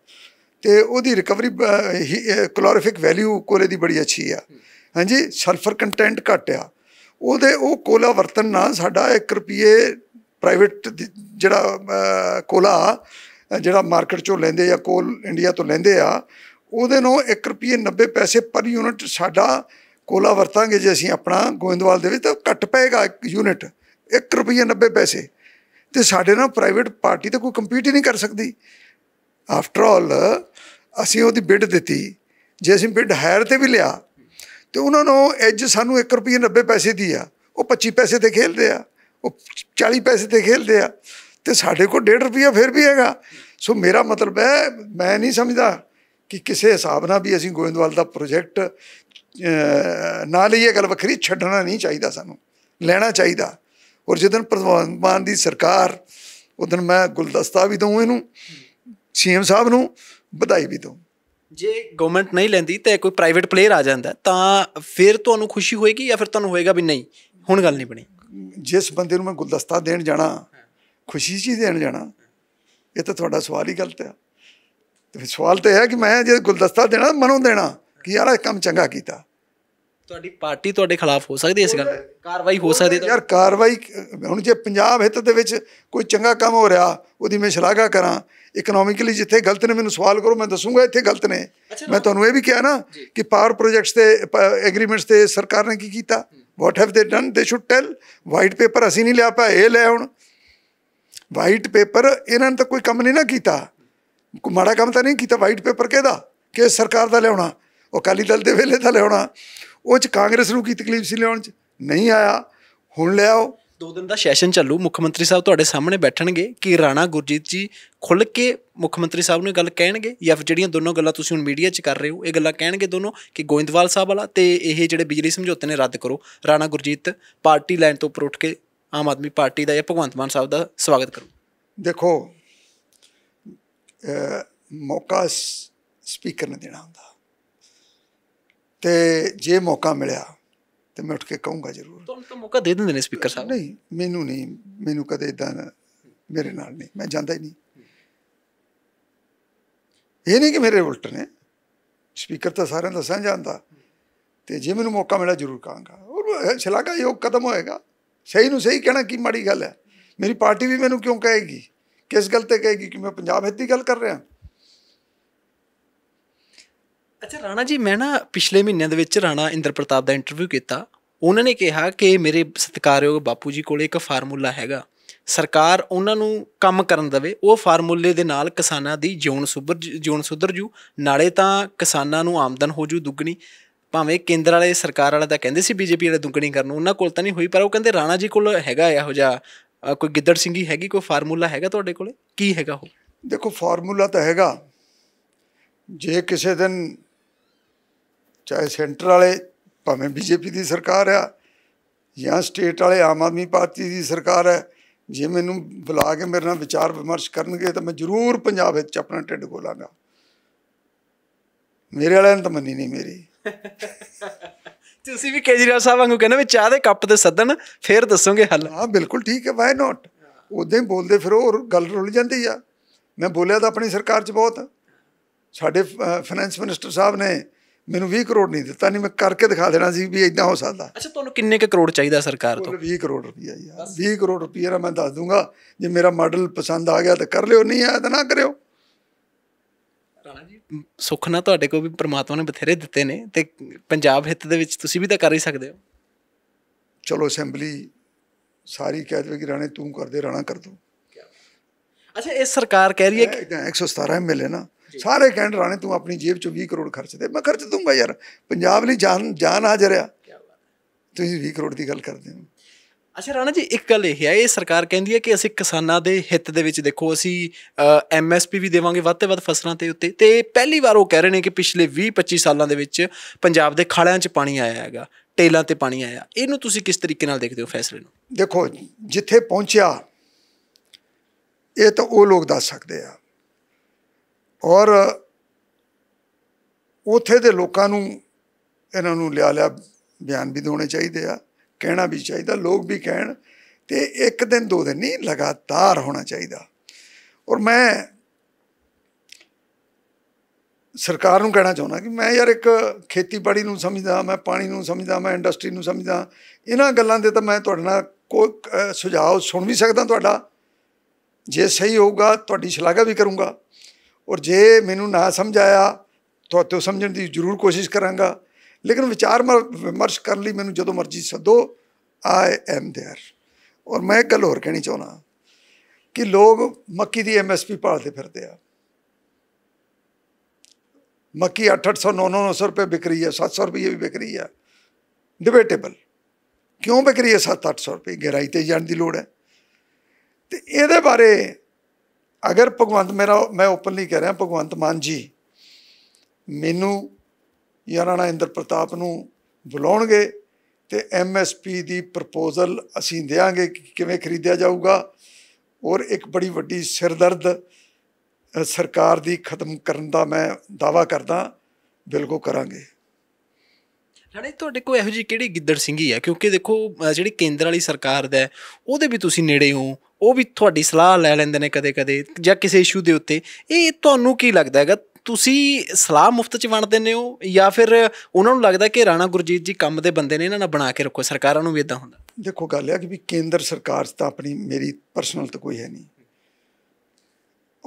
ਤੇ ਉਹਦੀ ਰਿਕਵਰੀ ਕਲੋਰੀਫਿਕ ਵੈਲਿਊ ਕੋਲੇ ਦੀ ਬੜੀ ਅੱਛੀ ਆ ਹਾਂਜੀ ਸਲਫਰ ਕੰਟੈਂਟ ਘਟਿਆ ਆ ਉਹਦੇ ਉਹ ਕੋਲਾ ਵਰਤਨ ਨਾਲ ਸਾਡਾ 1 ਰੁਪਏ ਪ੍ਰਾਈਵੇਟ ਜਿਹੜਾ ਕੋਲਾ ਜਿਹੜਾ ਮਾਰਕੀਟ ਚੋਂ ਲੈਂਦੇ ਆ ਕੋਲ ਇੰਡੀਆ ਤੋਂ ਲੈਂਦੇ ਆ ਉਹਦੇ ਨੂੰ 1 ਰੁਪਏ 90 ਪੈਸੇ ਪਰ ਯੂਨਿਟ ਸਾਡਾ ਕੋਲਾ ਵਰਤਾਂਗੇ ਜੇ ਅਸੀਂ ਆਪਣਾ ਗੋਇੰਦਵਾਲ ਦੇ ਵਿੱਚ ਤਾਂ ਘੱਟ ਪਏਗਾ ਇੱਕ ਯੂਨਿਟ 1 ਰੁਪਏ 90 ਪੈਸੇ ਤੇ ਸਾਡੇ ਨਾਲ ਪ੍ਰਾਈਵੇਟ ਪਾਰਟੀ ਤਾਂ ਕੋਈ ਕੰਪੀਟ ਹੀ ਨਹੀਂ ਕਰ ਸਕਦੀ ਆਫਟਰ ਆਲ ਅਸੀਂ ਉਹਦੀ ਬਿੱਡ ਦਿੱਤੀ ਜੇ ਅਸੀਂ ਬਿੱਡ ਹਾਇਰ ਤੇ ਵੀ ਲਿਆ ਤੇ ਉਹਨਾਂ ਨੂੰ ਐਜ ਸਾਨੂੰ 1 ਰੁਪਏ 90 ਪੈਸੇ ਦੀ ਆ ਉਹ 25 ਪੈਸੇ ਤੇ ਖੇਲਦੇ ਆ ਉਹ 40 ਪੈਸੇ ਤੇ ਖੇਲਦੇ ਆ ਤੇ ਸਾਡੇ ਕੋਲ 1.5 ਰੁਪਿਆ ਫਿਰ ਵੀ ਹੈਗਾ ਸੋ ਮੇਰਾ ਮਤਲਬ ਹੈ ਮੈਂ ਨਹੀਂ ਸਮਝਦਾ ਕਿ ਕਿਸੇ ਹਿਸਾਬ ਨਾਲ ਵੀ ਅਸੀਂ ਗੋਇੰਦਵਾਲ ਦਾ ਪ੍ਰੋਜੈਕਟ ਨਾ ਲਈਏ ਗੱਲ ਵੱਖਰੀ ਛੱਡਣਾ ਨਹੀਂ ਚਾਹੀਦਾ ਸਾਨੂੰ ਲੈਣਾ ਚਾਹੀਦਾ ਔਰ ਜਦੋਂ ਪ੍ਰਧਾਨ ਦੀ ਸਰਕਾਰ ਉਦੋਂ ਮੈਂ ਗੁਲਦਸਤਾ ਵੀ ਦਊਂ ਇਹਨੂੰ ਸੀਐਮ ਸਾਹਿਬ ਨੂੰ ਵਧਾਈ ਵੀ ਦਊਂ
ਜੇ ਗਵਰਨਮੈਂਟ ਨਹੀਂ ਲੈਂਦੀ ਤੇ ਕੋਈ ਪ੍ਰਾਈਵੇਟ ਪਲੇਅਰ ਆ ਜਾਂਦਾ
ਤਾਂ ਫਿਰ ਤੁਹਾਨੂੰ ਖੁਸ਼ੀ ਹੋਏਗੀ ਜਾਂ ਫਿਰ ਤੁਹਾਨੂੰ ਹੋਏਗਾ ਵੀ ਨਹੀਂ ਹੁਣ ਗੱਲ ਨਹੀਂ ਬਣੀ ਜਿਸ ਬੰਦੇ ਨੂੰ ਮੈਂ ਗੁਲਦਸਤਾ ਦੇਣ ਜਾਣਾ ਖੁਸ਼ੀ ਜੀ ਦੇਣ ਜਾਣਾ ਇਹ ਤਾਂ ਤੁਹਾਡਾ ਸਵਾਲ ਹੀ ਗਲਤ ਹੈ ਤੇ ਸਵਾਲ ਤੇ ਹੈ ਕਿ ਮੈਂ ਜੇ ਗੁਲਦਸਤਾ ਦੇਣਾ ਮਨੋਂ ਦੇਣਾ ਕਿ ਯਾਰ ਇਹ ਕੰਮ ਚੰਗਾ ਕੀਤਾ
ਤੁਹਾਡੀ ਪਾਰਟੀ ਤੁਹਾਡੇ ਖਿਲਾਫ ਹੋ ਸਕਦੀ ਇਸ ਗੱਲ
ਕਾਰਵਾਈ ਹੋ ਸਕਦੀ ਯਾਰ ਕਾਰਵਾਈ ਹੁਣ ਜੇ ਪੰਜਾਬ ਹਿੱਤ ਦੇ ਵਿੱਚ ਕੋਈ ਚੰਗਾ ਕੰਮ ਹੋ ਰਿਹਾ ਉਹਦੀ ਮੈਂ ਸ਼ਲਾਘਾ ਕਰਾਂ ਇਕਨੋਮਿਕਲੀ ਜਿੱਥੇ ਗਲਤ ਨੇ ਮੈਨੂੰ ਸਵਾਲ ਕਰੋ ਮੈਂ ਦੱਸੂਗਾ ਇੱਥੇ ਗਲਤ ਨੇ ਮੈਂ ਤੁਹਾਨੂੰ ਇਹ ਵੀ ਕਿਹਾ ਨਾ ਕਿ ਪਾਵਰ ਪ੍ਰੋਜੈਕਟਸ ਤੇ ਐਗਰੀਮੈਂਟਸ ਤੇ ਸਰਕਾਰ ਨੇ ਕੀ ਕੀਤਾ what have they done they should tell white paper ਅਸੀਂ ਨਹੀਂ ਲਿਆ ਪਾ ਇਹ ਲੈ ਹੁਣ ਵਾਈਟ ਪੇਪਰ ਇਹਨਾਂ ਨੇ ਤਾਂ ਕੋਈ ਕੰਮ ਨਹੀਂ ਨਾ ਕੀਤਾ ਮਾੜਾ ਕੰਮ ਤਾਂ ਨਹੀਂ ਕੀਤਾ ਵਾਈਟ ਪੇਪਰ ਕਿਹਦਾ ਕਿ ਸਰਕਾਰ ਦਾ ਲਿਆਉਣਾ ਉਹ ਕਾਲੀ ਦਲ ਦੇ ਵੇਲੇ ਦਾ ਲਿਆਉਣਾ ਉਹ ਚ ਕਾਂਗਰਸ ਨੂੰ ਕੀ ਤਕਲੀਫ ਸੀ ਲਿਆਉਣ ਚ ਨਹੀਂ ਆਇਆ ਹੁਣ ਲਿਆਓ
ਦੋ ਦਿਨ ਦਾ ਸੈਸ਼ਨ ਚੱਲੂ ਮੁੱਖ ਮੰਤਰੀ ਸਾਹਿਬ ਤੁਹਾਡੇ ਸਾਹਮਣੇ ਬੈਠਣਗੇ ਕਿ ਰਾਣਾ ਗੁਰਜੀਤ ਜੀ ਖੁੱਲ ਕੇ ਮੁੱਖ ਮੰਤਰੀ ਸਾਹਿਬ ਨੂੰ ਗੱਲ ਕਹਿਣਗੇ ਜਾਂ ਫਿਰ ਜਿਹੜੀਆਂ ਦੋਨੋਂ ਗੱਲਾਂ ਤੁਸੀਂ ਹੁਣ ਮੀਡੀਆ 'ਚ ਕਰ ਰਹੇ ਹੋ ਇਹ ਗੱਲਾਂ ਕਹਿਣਗੇ ਦੋਨੋਂ ਕਿ ਗੋਇੰਦਵਾਲ ਸਾਹਿਬ ਵਾਲਾ ਤੇ ਇਹ ਜਿਹੜੇ ਬਿਜਲੀ ਸਮਝੌਤੇ ਨੇ ਰੱਦ ਕਰੋ ਰਾਣਾ ਗੁਰਜੀਤ ਪਾਰਟੀ ਲਾਈਨ ਤੋਂ ਉੱਪਰ ਉੱਠ ਕੇ ਆਮ ਆਦਮੀ ਪਾਰਟੀ ਦਾ ਜਾਂ ਭਗਵੰਤ ਮਾਨ ਸਾਹਿਬ ਦਾ ਸਵਾਗਤ ਕਰੋ ਦੇਖੋ
ਮੌਕਾ ਸਪੀਕਰ ਨੇ ਦੇਣਾ ਹੁੰਦਾ ਤੇ ਜੇ ਮੌਕਾ ਮਿਲਿਆ ਤੇ ਮੈਂ ਉੱਠ ਕੇ ਕਹੂੰਗਾ ਜ਼ਰੂਰ ਤੁਹਾਨੂੰ ਤਾਂ ਮੌਕਾ ਦੇ ਦਿੰਦੇ ਨੇ ਸਪੀਕਰ ਸਾਹਿਬ ਨਹੀਂ ਮੈਨੂੰ ਨਹੀਂ ਮੈਨੂੰ ਕਦੇ ਇਦਾਂ ਮੇਰੇ ਨਾਲ ਨਹੀਂ ਮੈਂ ਜਾਂਦਾ ਹੀ ਨਹੀਂ ਇਹ ਨਹੀਂ ਕਿ ਮੇਰੇ ਉਲਟ ਨੇ ਸਪੀਕਰ ਤਾਂ ਸਾਰਿਆਂ ਦਾ ਸਾਂਝਾ ਤੇ ਜੇ ਮੈਨੂੰ ਮੌਕਾ ਮਿਲਿਆ ਜ਼ਰੂਰ ਕਹਾਂਗਾ ਔਰ ਸ਼ਲਾਘਾਯੋਗ ਕਦਮ ਹੋਏਗਾ ਸਹੀ ਨੂੰ ਸਹੀ ਕਹਿਣਾ ਕੀ ਮਾੜੀ ਗੱਲ ਹੈ ਮੇਰੀ ਪਾਰਟੀ ਵੀ ਮੈਨੂੰ ਕਿਉਂ ਕਹੇਗੀ ਕਿਸ ਗੱਲ ਤੇ ਕਹੇਗੀ ਕਿ ਮੈਂ ਪੰਜਾਬ ਹਿੱਤ ਦੀ ਗੱਲ ਕਰ ਰਿਹਾ
ਅੱਛਾ ਰਾਣਾ ਜੀ ਮੈਂ ਨਾ ਪਿਛਲੇ ਮਹੀਨਿਆਂ ਦੇ ਵਿੱਚ ਰਾਣਾ ਇੰਦਰ ਪ੍ਰਤਾਪ ਦਾ ਇੰਟਰਵਿਊ ਕੀਤਾ ਉਹਨਾਂ ਨੇ ਕਿਹਾ ਕਿ ਮੇਰੇ ਸਤਿਕਾਰਯੋਗ ਬਾਪੂ ਜੀ ਕੋਲੇ ਇੱਕ ਫਾਰਮੂਲਾ ਹੈਗਾ ਸਰਕਾਰ ਉਹਨਾਂ ਨੂੰ ਕੰਮ ਕਰਨ ਦਵੇ ਉਹ ਫਾਰਮੂਲੇ ਦੇ ਨਾਲ ਕਿਸਾਨਾਂ ਦੀ ਜੀਵਨ ਸੁਧਰ ਜੀਵਨ ਸੁਧਰ ਜੂ ਨਾਲੇ ਤਾਂ ਕਿਸਾਨਾਂ ਨੂੰ ਆਮਦਨ ਹੋ ਜੂ ਦੁੱਗਣੀ ਭਾਵੇਂ ਕੇਂਦਰ ਵਾਲੇ ਸਰਕਾਰ ਵਾਲੇ ਤਾਂ ਕਹਿੰਦੇ ਸੀ ਬੀਜੇਪੀ ਵਾਲੇ ਦੁਗਣੀ ਕਰਨ ਉਹਨਾਂ ਕੋਲ ਤਾਂ ਨਹੀਂ ਹੋਈ ਪਰ ਉਹ ਕਹਿੰਦੇ ਰਾਣਾ ਜੀ ਕੋਲ ਹੈਗਾ ਇਹੋ ਜਿਹਾ ਕੋਈ ਗਿੱਦੜ ਸਿੰਘੀ ਹੈਗੀ ਕੋਈ ਫਾਰਮੂਲਾ ਹੈਗਾ ਤੁਹਾਡੇ ਕੋਲੇ ਕੀ ਹੈਗਾ ਉਹ
ਦੇਖੋ ਫਾਰਮੂਲਾ ਤਾਂ ਹੈਗਾ ਜੇ ਕਿਸੇ ਦਿਨ ਚਾਹੇ ਸੈਂਟਰ ਵਾਲੇ ਭਾਵੇਂ ਬੀਜੇਪੀ ਦੀ ਸਰਕਾਰ ਆ ਜਾਂ ਸਟੇਟ ਵਾਲੇ ਆਮ ਆਦਮੀ ਪਾਰਟੀ ਦੀ ਸਰਕਾਰ ਹੈ ਜੇ ਮੈਨੂੰ ਬੁਲਾ ਕੇ ਮੇਰੇ ਨਾਲ ਵਿਚਾਰ ਵਿਮਰਸ਼ ਕਰਨਗੇ ਤਾਂ ਮੈਂ ਜ਼ਰੂਰ ਪੰਜਾਬ ਵਿੱਚ ਆਪਣਾ ਟਿੱਡ ਖੋਲਾਂਗਾ ਮੇਰੇ ਵਾਲਿਆਂ ਨੂੰ ਤਾਂ ਮੰਨੀ ਨਹੀਂ ਮੇਰੀ ਤੁਸੀਂ ਵੀ ਕੇਜਰੀਵਾਲ ਸਾਹਿਬ ਵਾਂਗੂ ਕਹਿੰਦੇ ਵੀ ਚਾਹ ਦੇ ਕੱਪ ਤੇ ਸੱਦਣ ਫੇਰ ਦੱਸੋਗੇ ਹੱਲ ਹਾਂ ਬਿਲਕੁਲ ਠੀਕ ਹੈ ਵਾਈ ਨਾਟ ਉਦੋਂ ਹੀ ਬੋਲਦੇ ਫਿਰ ਹੋਰ ਗੱਲ ਰੁੱਲ ਜਾਂਦੀ ਆ ਮੈਂ ਬੋਲਿਆ ਤਾਂ ਆਪਣੀ ਸਰਕਾਰ 'ਚ ਬਹੁਤ ਸਾਡੇ ਫਾਈਨੈਂਸ ਮਿਨਿਸਟਰ ਸਾਹਿਬ ਨੇ ਮੈਨੂੰ 20 ਕਰੋੜ ਨਹੀਂ ਦਿੱਤਾ ਨਹੀਂ ਮੈਂ ਕਰਕੇ ਦਿਖਾ ਦੇਣਾ ਸੀ ਵੀ ਇਦਾਂ ਹੋ ਸਕਦਾ ਅੱਛਾ
ਤੁਹਾਨੂੰ ਕਿੰਨੇ ਕੁ ਕਰੋੜ ਚਾਹੀਦਾ
ਸਰਕਾਰ ਤੋਂ 20 ਕਰੋੜ ਰੁਪਈਆ ਯਾਰ 20 ਕਰੋੜ ਰੁਪਈਆ ਮੈਂ ਦੱਸ ਦੂੰਗਾ ਜੇ ਮੇਰਾ ਮਾਡਲ ਪਸੰਦ ਆ ਗਿਆ ਤਾਂ ਕਰ ਲਿਓ ਨਹੀਂ ਆਇਆ ਤਾਂ ਨਾ ਕਰਿਓ
ਸੁੱਖ ਨਾ ਤੁਹਾਡੇ ਕੋਲ ਵੀ ਪ੍ਰਮਾਤਮਾ ਨੇ ਬਥੇਰੇ ਦਿੱਤੇ ਨੇ ਤੇ
ਪੰਜਾਬ ਹਿੱਤ ਦੇ ਵਿੱਚ ਤੁਸੀਂ ਵੀ ਤਾਂ ਕਰ ਹੀ ਸਕਦੇ ਹੋ ਚਲੋ ਅਸੈਂਬਲੀ ਸਾਰੀ ਕਹਿ ਦੇ ਕਿ ਰਾਣੇ ਤੂੰ ਕਰਦੇ ਰਾਣਾ ਕਰ ਦੋ
ਅੱਛਾ ਇਹ ਸਰਕਾਰ
ਕਹਿ ਰਹੀ ਹੈ ਕਿ 117 ਐਮਐਲਏ ਨਾ ਸਾਰੇ ਕਹਿਣ ਰਾਣੇ ਤੂੰ ਆਪਣੀ ਜੇਬ ਚੋਂ 20 ਕਰੋੜ ਖਰਚ ਦੇ ਮੈਂ ਖਰਚ ਦੂੰਗਾ ਯਾਰ ਪੰਜਾਬ ਲਈ ਜਾਨ ਜਾਨ ਹਾਜ਼ਰ ਆ ਤੁਸੀਂ 20 ਕਰੋੜ ਦੀ ਗੱਲ ਕਰਦੇ ਹੋ
ਅੱਛਾ ਰਾਣਾ ਜੀ ਇੱਕ ਗੱਲ ਇਹ ਹੈ ਇਹ ਸਰਕਾਰ ਕਹਿੰਦੀ ਹੈ ਕਿ ਅਸੀਂ ਕਿਸਾਨਾਂ ਦੇ ਹਿੱਤ ਦੇ ਵਿੱਚ ਦੇਖੋ ਅਸੀਂ ਐਮਐਸਪੀ ਵੀ ਦੇਵਾਂਗੇ ਵੱਧ ਤੋਂ ਵੱਧ ਫਸਲਾਂ ਤੇ ਉੱਤੇ ਤੇ ਪਹਿਲੀ ਵਾਰ ਉਹ ਕਹਿ ਰਹੇ ਨੇ ਕਿ ਪਿਛਲੇ 20 25 ਸਾਲਾਂ ਦੇ ਵਿੱਚ ਪੰਜਾਬ ਦੇ ਖਾਲਿਆਂ 'ਚ ਪਾਣੀ ਆਇਆ ਹੈਗਾ ਟੇਲਾਂ ਤੇ ਪਾਣੀ ਆਇਆ ਇਹਨੂੰ ਤੁਸੀਂ ਕਿਸ ਤਰੀਕੇ ਨਾਲ ਦੇਖਦੇ ਹੋ ਫੈਸਲੇ ਨੂੰ
ਦੇਖੋ ਜਿੱਥੇ ਪਹੁੰਚਿਆ ਇਹ ਤਾਂ ਉਹ ਲੋਕ ਦੱਸ ਸਕਦੇ ਆ ਔਰ ਉਥੇ ਦੇ ਲੋਕਾਂ ਨੂੰ ਇਹਨਾਂ ਨੂੰ ਲਿਆ ਲਿਆ ਬਿਆਨ ਵੀ ਦੇਣੇ ਚਾਹੀਦੇ ਆ ਕਹਿਣਾ ਵੀ ਚਾਹੀਦਾ ਲੋਕ ਵੀ ਕਹਿਣ ਤੇ ਇੱਕ ਦਿਨ ਦੋ ਦਿਨ ਨਹੀਂ ਲਗਾਤਾਰ ਹੋਣਾ ਚਾਹੀਦਾ ਔਰ ਮੈਂ ਸਰਕਾਰ ਨੂੰ ਕਹਿਣਾ ਚਾਹੁੰਦਾ ਕਿ ਮੈਂ ਯਾਰ ਇੱਕ ਖੇਤੀਬਾੜੀ ਨੂੰ ਸਮਝਦਾ ਮੈਂ ਪਾਣੀ ਨੂੰ ਸਮਝਦਾ ਮੈਂ ਇੰਡਸਟਰੀ ਨੂੰ ਸਮਝਦਾ ਇਹਨਾਂ ਗੱਲਾਂ ਦੇ ਤਾਂ ਮੈਂ ਤੁਹਾਡੇ ਨਾਲ ਕੋਈ ਸੁਝਾਅ ਸੁਣ ਵੀ ਸਕਦਾ ਤੁਹਾਡਾ ਜੇ ਸਹੀ ਹੋਊਗਾ ਤੁਹਾਡੀ ਸ਼ਲਾਘਾ ਵੀ ਕਰੂੰਗਾ ਔਰ ਜੇ ਮੈਨੂੰ ਨਾ ਸਮਝ ਆਇਆ ਤੁਹਾਡੇ ਤੋਂ ਸਮਝਣ ਦੀ ਜ਼ਰੂਰ ਕੋਸ਼ਿਸ਼ ਕਰਾਂਗਾ ਲੇਕਿਨ ਵਿਚਾਰ ਵਿਮਰਸ਼ ਕਰਨ ਲਈ ਮੈਨੂੰ ਜਦੋਂ ਮਰਜ਼ੀ ਸੱਦੋ ਆਈ ਐਮ देयर ਔਰ ਮੈਂ ਇੱਕ ਗੱਲ ਹੋਰ ਕਹਿਣੀ ਚਾਹਣਾ ਕਿ ਲੋਕ ਮੱਕੀ ਦੀ ਐਮਐਸਪੀ ਪਾਲਦੇ ਫਿਰਦੇ ਆ ਮੱਕੀ 8800 9900 ਰੁਪਏ ਵਿਕ ਰਹੀ ਹੈ 700 ਰੁਪਏ ਵੀ ਵਿਕ ਰਹੀ ਹੈ ਡਿਬੇਟੇਬਲ ਕਿਉਂ ਵਿਕ ਰਹੀ ਹੈ 7-800 ਰੁਪਏ ਗਹਿਰਾਈ ਤੇ ਜਾਣ ਦੀ ਲੋੜ ਹੈ ਤੇ ਇਹਦੇ ਬਾਰੇ ਅਗਰ ਭਗਵੰਤ ਮੇਰਾ ਮੈਂ ਓਪਨਲੀ ਕਹਿ ਰਿਹਾ ਭਗਵੰਤ ਮਾਨ ਜੀ ਮੈਨੂੰ ਜਾਂ ਰਾਣਾ ਇੰਦਰ ਪ੍ਰਤਾਪ ਨੂੰ ਬੁਲਾਉਣਗੇ ਤੇ ਐਮਐਸਪੀ ਦੀ ਪ੍ਰਪੋਜ਼ਲ ਅਸੀਂ ਦੇਾਂਗੇ ਕਿ ਕਿਵੇਂ ਖਰੀਦਿਆ ਜਾਊਗਾ ਔਰ ਇੱਕ ਬੜੀ ਵੱਡੀ ਸਿਰਦਰਦ ਸਰਕਾਰ ਦੀ ਖਤਮ ਕਰਨ ਦਾ ਮੈਂ ਦਾਵਾ ਕਰਦਾ ਬਿਲਕੁਲ ਕਰਾਂਗੇ
ਸਾਡੇ ਤੁਹਾਡੇ ਕੋਲ ਇਹੋ ਜੀ ਕਿਹੜੀ ਗਿੱਦੜ ਸਿੰਘੀ ਆ ਕਿਉਂਕਿ ਦੇਖੋ ਜਿਹੜੀ ਕੇਂਦਰ ਵਾਲੀ ਸਰਕਾਰ ਦਾ ਉਹਦੇ ਵੀ ਤੁਸੀਂ ਨੇੜੇ ਹੋ ਉਹ ਵੀ ਤੁਹਾਡੀ ਸਲਾਹ ਲੈ ਲੈਂਦੇ ਨੇ ਕਦੇ-ਕਦੇ ਜਾਂ ਕਿਸੇ ਇਸ਼ੂ ਦੇ ਉੱਤੇ ਇਹ ਤੁਹਾਨੂੰ ਕੀ ਲੱਗਦਾ ਹੈਗਾ ਤੁਸੀਂ ਸਲਾਹ ਮੁਫਤ ਚ ਵੰਡ ਨੇ ਹੋ ਜਾਂ ਫਿਰ ਉਹਨਾਂ ਨੂੰ ਲੱਗਦਾ ਕਿ ਰਾਣਾ ਗੁਰਜੀਤ ਜੀ ਕੰਮ ਦੇ ਬੰਦੇ ਨੇ ਇਹਨਾਂ ਨਾਲ ਬਣਾ ਕੇ ਰੱਖੋ ਸਰਕਾਰਾਂ ਨੂੰ ਵੀ ਇਦਾਂ ਹੁੰਦਾ
ਦੇਖੋ ਗੱਲ ਇਹ ਕਿ ਵੀ ਕੇਂਦਰ ਸਰਕਾਰ ਤਾਂ ਆਪਣੀ ਮੇਰੀ ਪਰਸਨਲ ਤਾਂ ਕੋਈ ਹੈ ਨਹੀਂ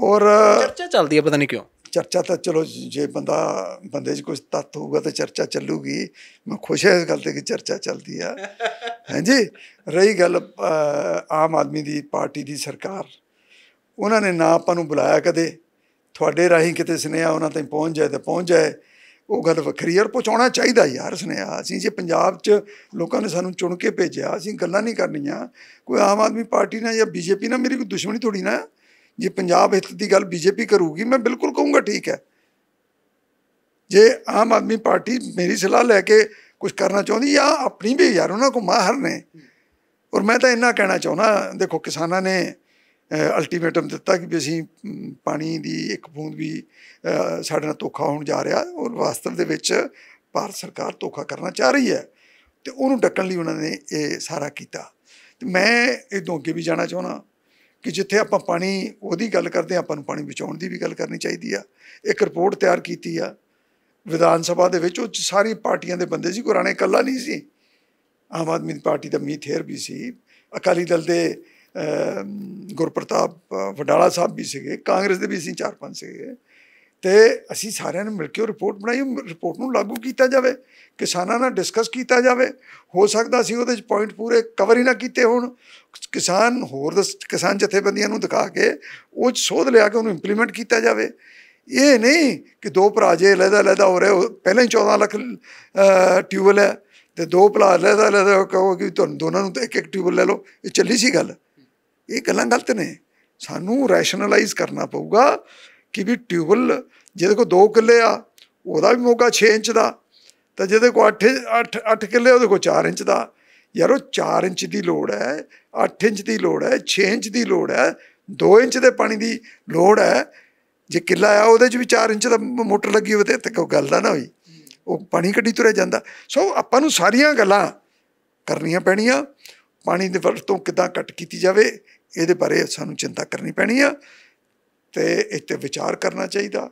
ਔਰ ਚਰਚਾ ਚੱਲਦੀ ਹੈ ਪਤਾ ਨਹੀਂ ਕਿਉਂ ਚਰਚਾ ਤਾਂ ਚਲੋ ਜੇ ਬੰਦਾ ਬੰਦੇ 'ਚ ਕੁਝ ਤੱਤ ਹੋਊਗਾ ਤਾਂ ਚਰਚਾ ਚੱਲੂਗੀ ਮੈਂ ਖੁਸ਼ ਹਾਂ ਇਸ ਗੱਲ ਤੇ ਕਿ ਚਰਚਾ ਚੱਲਦੀ ਆ ਹਾਂਜੀ ਰਹੀ ਗੱਲ ਆਮ ਆਦਮੀ ਦੀ ਪਾਰਟੀ ਦੀ ਸਰਕਾਰ ਉਹਨਾਂ ਨੇ ਨਾ ਆਪਾਂ ਨੂੰ ਬੁਲਾਇਆ ਕਦੇ ਤੁਹਾਡੇ ਰਾਹੀਂ ਕਿਤੇ ਸਨੇਹਾ ਉਹਨਾਂ ਤੱਕ ਪਹੁੰਚ ਜਾਏ ਤੇ ਪਹੁੰਚ ਜਾਏ ਉਹ ਗੱਲ ਵੱਖਰੀ ਹੈ ਪਹੁੰਚਾਉਣਾ ਚਾਹੀਦਾ ਯਾਰ ਸਨੇਹਾ ਅਸੀਂ ਜੇ ਪੰਜਾਬ 'ਚ ਲੋਕਾਂ ਨੇ ਸਾਨੂੰ ਚੁਣ ਕੇ ਭੇਜਿਆ ਅਸੀਂ ਗੱਲਾਂ ਨਹੀਂ ਕਰਨੀਆਂ ਕੋਈ ਆਮ ਆਦਮੀ ਪਾਰਟੀ ਨਾਲ ਜਾਂ ਬੀਜੇਪੀ ਨਾਲ ਮੇਰੀ ਕੋਈ ਦੁਸ਼ਮਣੀ ਥੋੜੀ ਨਾ ਜੇ ਪੰਜਾਬ ਹਿੱਤ ਦੀ ਗੱਲ ਬੀਜੇਪੀ ਕਰੂਗੀ ਮੈਂ ਬਿਲਕੁਲ ਕਹੂੰਗਾ ਠੀਕ ਹੈ ਜੇ ਆਮ ਆਦਮੀ ਪਾਰਟੀ ਮੇਰੀ ਸਲਾਹ ਲੈ ਕੇ ਕੁਝ ਕਰਨਾ ਚਾਹੁੰਦੀ ਆ ਆਪਣੀ ਵੀ ਯਾਰ ਉਹਨਾਂ ਕੋ ਮਾਹਰ ਨੇ ਔਰ ਮੈਂ ਤਾਂ ਇੰਨਾ ਕਹਿਣਾ ਚਾਹੁੰਦਾ ਦੇਖੋ ਕਿਸਾਨਾਂ ਨੇ ਅਲਟੀਮੇਟਮ ਦਿੱਤਾ ਕਿ ਅਸੀਂ ਪਾਣੀ ਦੀ ਇੱਕ ਬੂੰਦ ਵੀ ਸਾਡੇ ਨਾਲ ਧੋਖਾ ਹੋਣ ਜਾ ਰਿਹਾ ਔਰ ਵਾਸਤਵ ਦੇ ਵਿੱਚ ਭਾਰਤ ਸਰਕਾਰ ਧੋਖਾ ਕਰਨਾ ਚਾਹ ਰਹੀ ਹੈ ਤੇ ਉਹਨੂੰ ਡੱਕਣ ਲਈ ਉਹਨਾਂ ਨੇ ਇਹ ਸਾਰਾ ਕੀਤਾ ਤੇ ਮੈਂ ਇਦੋਂ ਅੱਗੇ ਵੀ ਜਾਣਾ ਚਾਹਣਾ ਕਿ ਜਿੱਥੇ ਆਪਾਂ ਪਾਣੀ ਉਹਦੀ ਗੱਲ ਕਰਦੇ ਆਪਾਂ ਨੂੰ ਪਾਣੀ ਬਚਾਉਣ ਦੀ ਵੀ ਗੱਲ ਕਰਨੀ ਚਾਹੀਦੀ ਆ ਇੱਕ ਰਿਪੋਰਟ ਤਿਆਰ ਕੀਤੀ ਆ ਵਿਧਾਨ ਸਭਾ ਦੇ ਵਿੱਚ ਉਹ ਸਾਰੀ ਪਾਰਟੀਆਂ ਦੇ ਬੰਦੇ ਸੀ ਕੋਰਾਣੇ ਇਕੱਲਾ ਨਹੀਂ ਸੀ ਆਮ ਆਦਮੀ ਪਾਰਟੀ ਦਾ ਮੀਥੇਰ ਵੀ ਸੀ ਅਕਾਲੀ ਦਲ ਦੇ ਗੁਰਪ੍ਰਤਾਪ ਵਡਾਲਾ ਸਾਹਿਬ ਵੀ ਸੀਗੇ ਕਾਂਗਰਸ ਦੇ ਵੀ ਅਸੀਂ ਚਾਰ ਪੰਜ ਸੀਗੇ ਤੇ ਅਸੀਂ ਸਾਰਿਆਂ ਨੇ ਮਿਲ ਕੇ ਰਿਪੋਰਟ ਬਣਾਈ ਰਿਪੋਰਟ ਨੂੰ ਲਾਗੂ ਕੀਤਾ ਜਾਵੇ ਕਿਸਾਨਾਂ ਨਾਲ ਡਿਸਕਸ ਕੀਤਾ ਜਾਵੇ ਹੋ ਸਕਦਾ ਸੀ ਉਹਦੇ ਵਿੱਚ ਪੁਆਇੰਟ ਪੂਰੇ ਕਵਰ ਹੀ ਨਾ ਕੀਤੇ ਹੋਣ ਕਿਸਾਨ ਹੋਰ ਕਿਸਾਨ ਜਥੇਬੰਦੀਆਂ ਨੂੰ ਦਿਖਾ ਕੇ ਉਹ ਸੋਧ ਲਿਆ ਕੇ ਉਹਨੂੰ ਇੰਪਲੀਮੈਂਟ ਕੀਤਾ ਜਾਵੇ ਇਹ ਨਹੀਂ ਕਿ ਦੋ ਭਰਾ ਜੇ ਲੈਦਾ ਲੈਦਾ ਹੋ ਰਹੇ ਪਹਿਲਾਂ ਹੀ 14 ਲੱਖ ਟਿਊਬਲ ਹੈ ਤੇ ਦੋ ਭਰਾ ਲੈਦਾ ਲੈਦਾ ਕਹੋ ਕਿ ਤੁਹਾਨੂੰ ਦੋਨਾਂ ਨੂੰ ਤਾਂ ਇੱਕ ਇੱਕ ਟਿਊਬਲ ਲੈ ਲਓ ਇਹ ਚੱਲੀ ਸੀ ਗੱਲ ਇਹ ਗੱਲਾਂ ਗਲਤ ਨੇ ਸਾਨੂੰ ਰੈਸ਼ਨਲਾਈਜ਼ ਕਰਨਾ ਪਊਗਾ ਕਿ ਵੀ ਟਿਊਬਲ ਜਿਹਦੇ ਕੋਲ 2 ਕਿੱਲੇ ਆ ਉਹਦਾ ਵੀ ਮੋਗਾ 6 ਇੰਚ ਦਾ ਤਾਂ ਜਿਹਦੇ ਕੋਲ 8 8 8 ਕਿੱਲੇ ਉਹਦੇ ਕੋਲ 4 ਇੰਚ ਦਾ ਯਾਰ ਉਹ 4 ਇੰਚ ਦੀ ਲੋੜ ਹੈ 8 ਇੰਚ ਦੀ ਲੋੜ ਹੈ 6 ਇੰਚ ਦੀ ਲੋੜ ਹੈ 2 ਇੰਚ ਦੇ ਪਾਣੀ ਦੀ ਲੋੜ ਹੈ ਜੇ ਕਿੱਲਾ ਆ ਉਹਦੇ 'ਚ ਵੀ 4 ਇੰਚ ਦਾ ਮੋਟਰ ਲੱਗੀ ਹੋਵੇ ਤੇ ਕੋਈ ਗੱਲ ਦਾ ਨਾ ਹੋਈ ਉਹ ਪਾਣੀ ਕੱਢੀ ਤੁਰਿਆ ਜਾਂਦਾ ਸੋ ਆਪਾਂ ਨੂੰ ਸਾਰੀਆਂ ਗੱਲਾਂ ਕਰਨੀਆਂ ਪੈਣੀਆਂ ਪਾਣੀ ਦੀ ਵਰਤੋਂ ਕਿਦਾਂ ਘਟ ਕੀਤੀ ਜਾਵੇ ਇਹਦੇ ਬਾਰੇ ਸਾਨੂੰ ਚਿੰਤਾ ਕਰਨੀ ਪੈਣੀ ਆ ਤੇ ਇਸ ਤੇ ਵਿਚਾਰ ਕਰਨਾ ਚਾਹੀਦਾ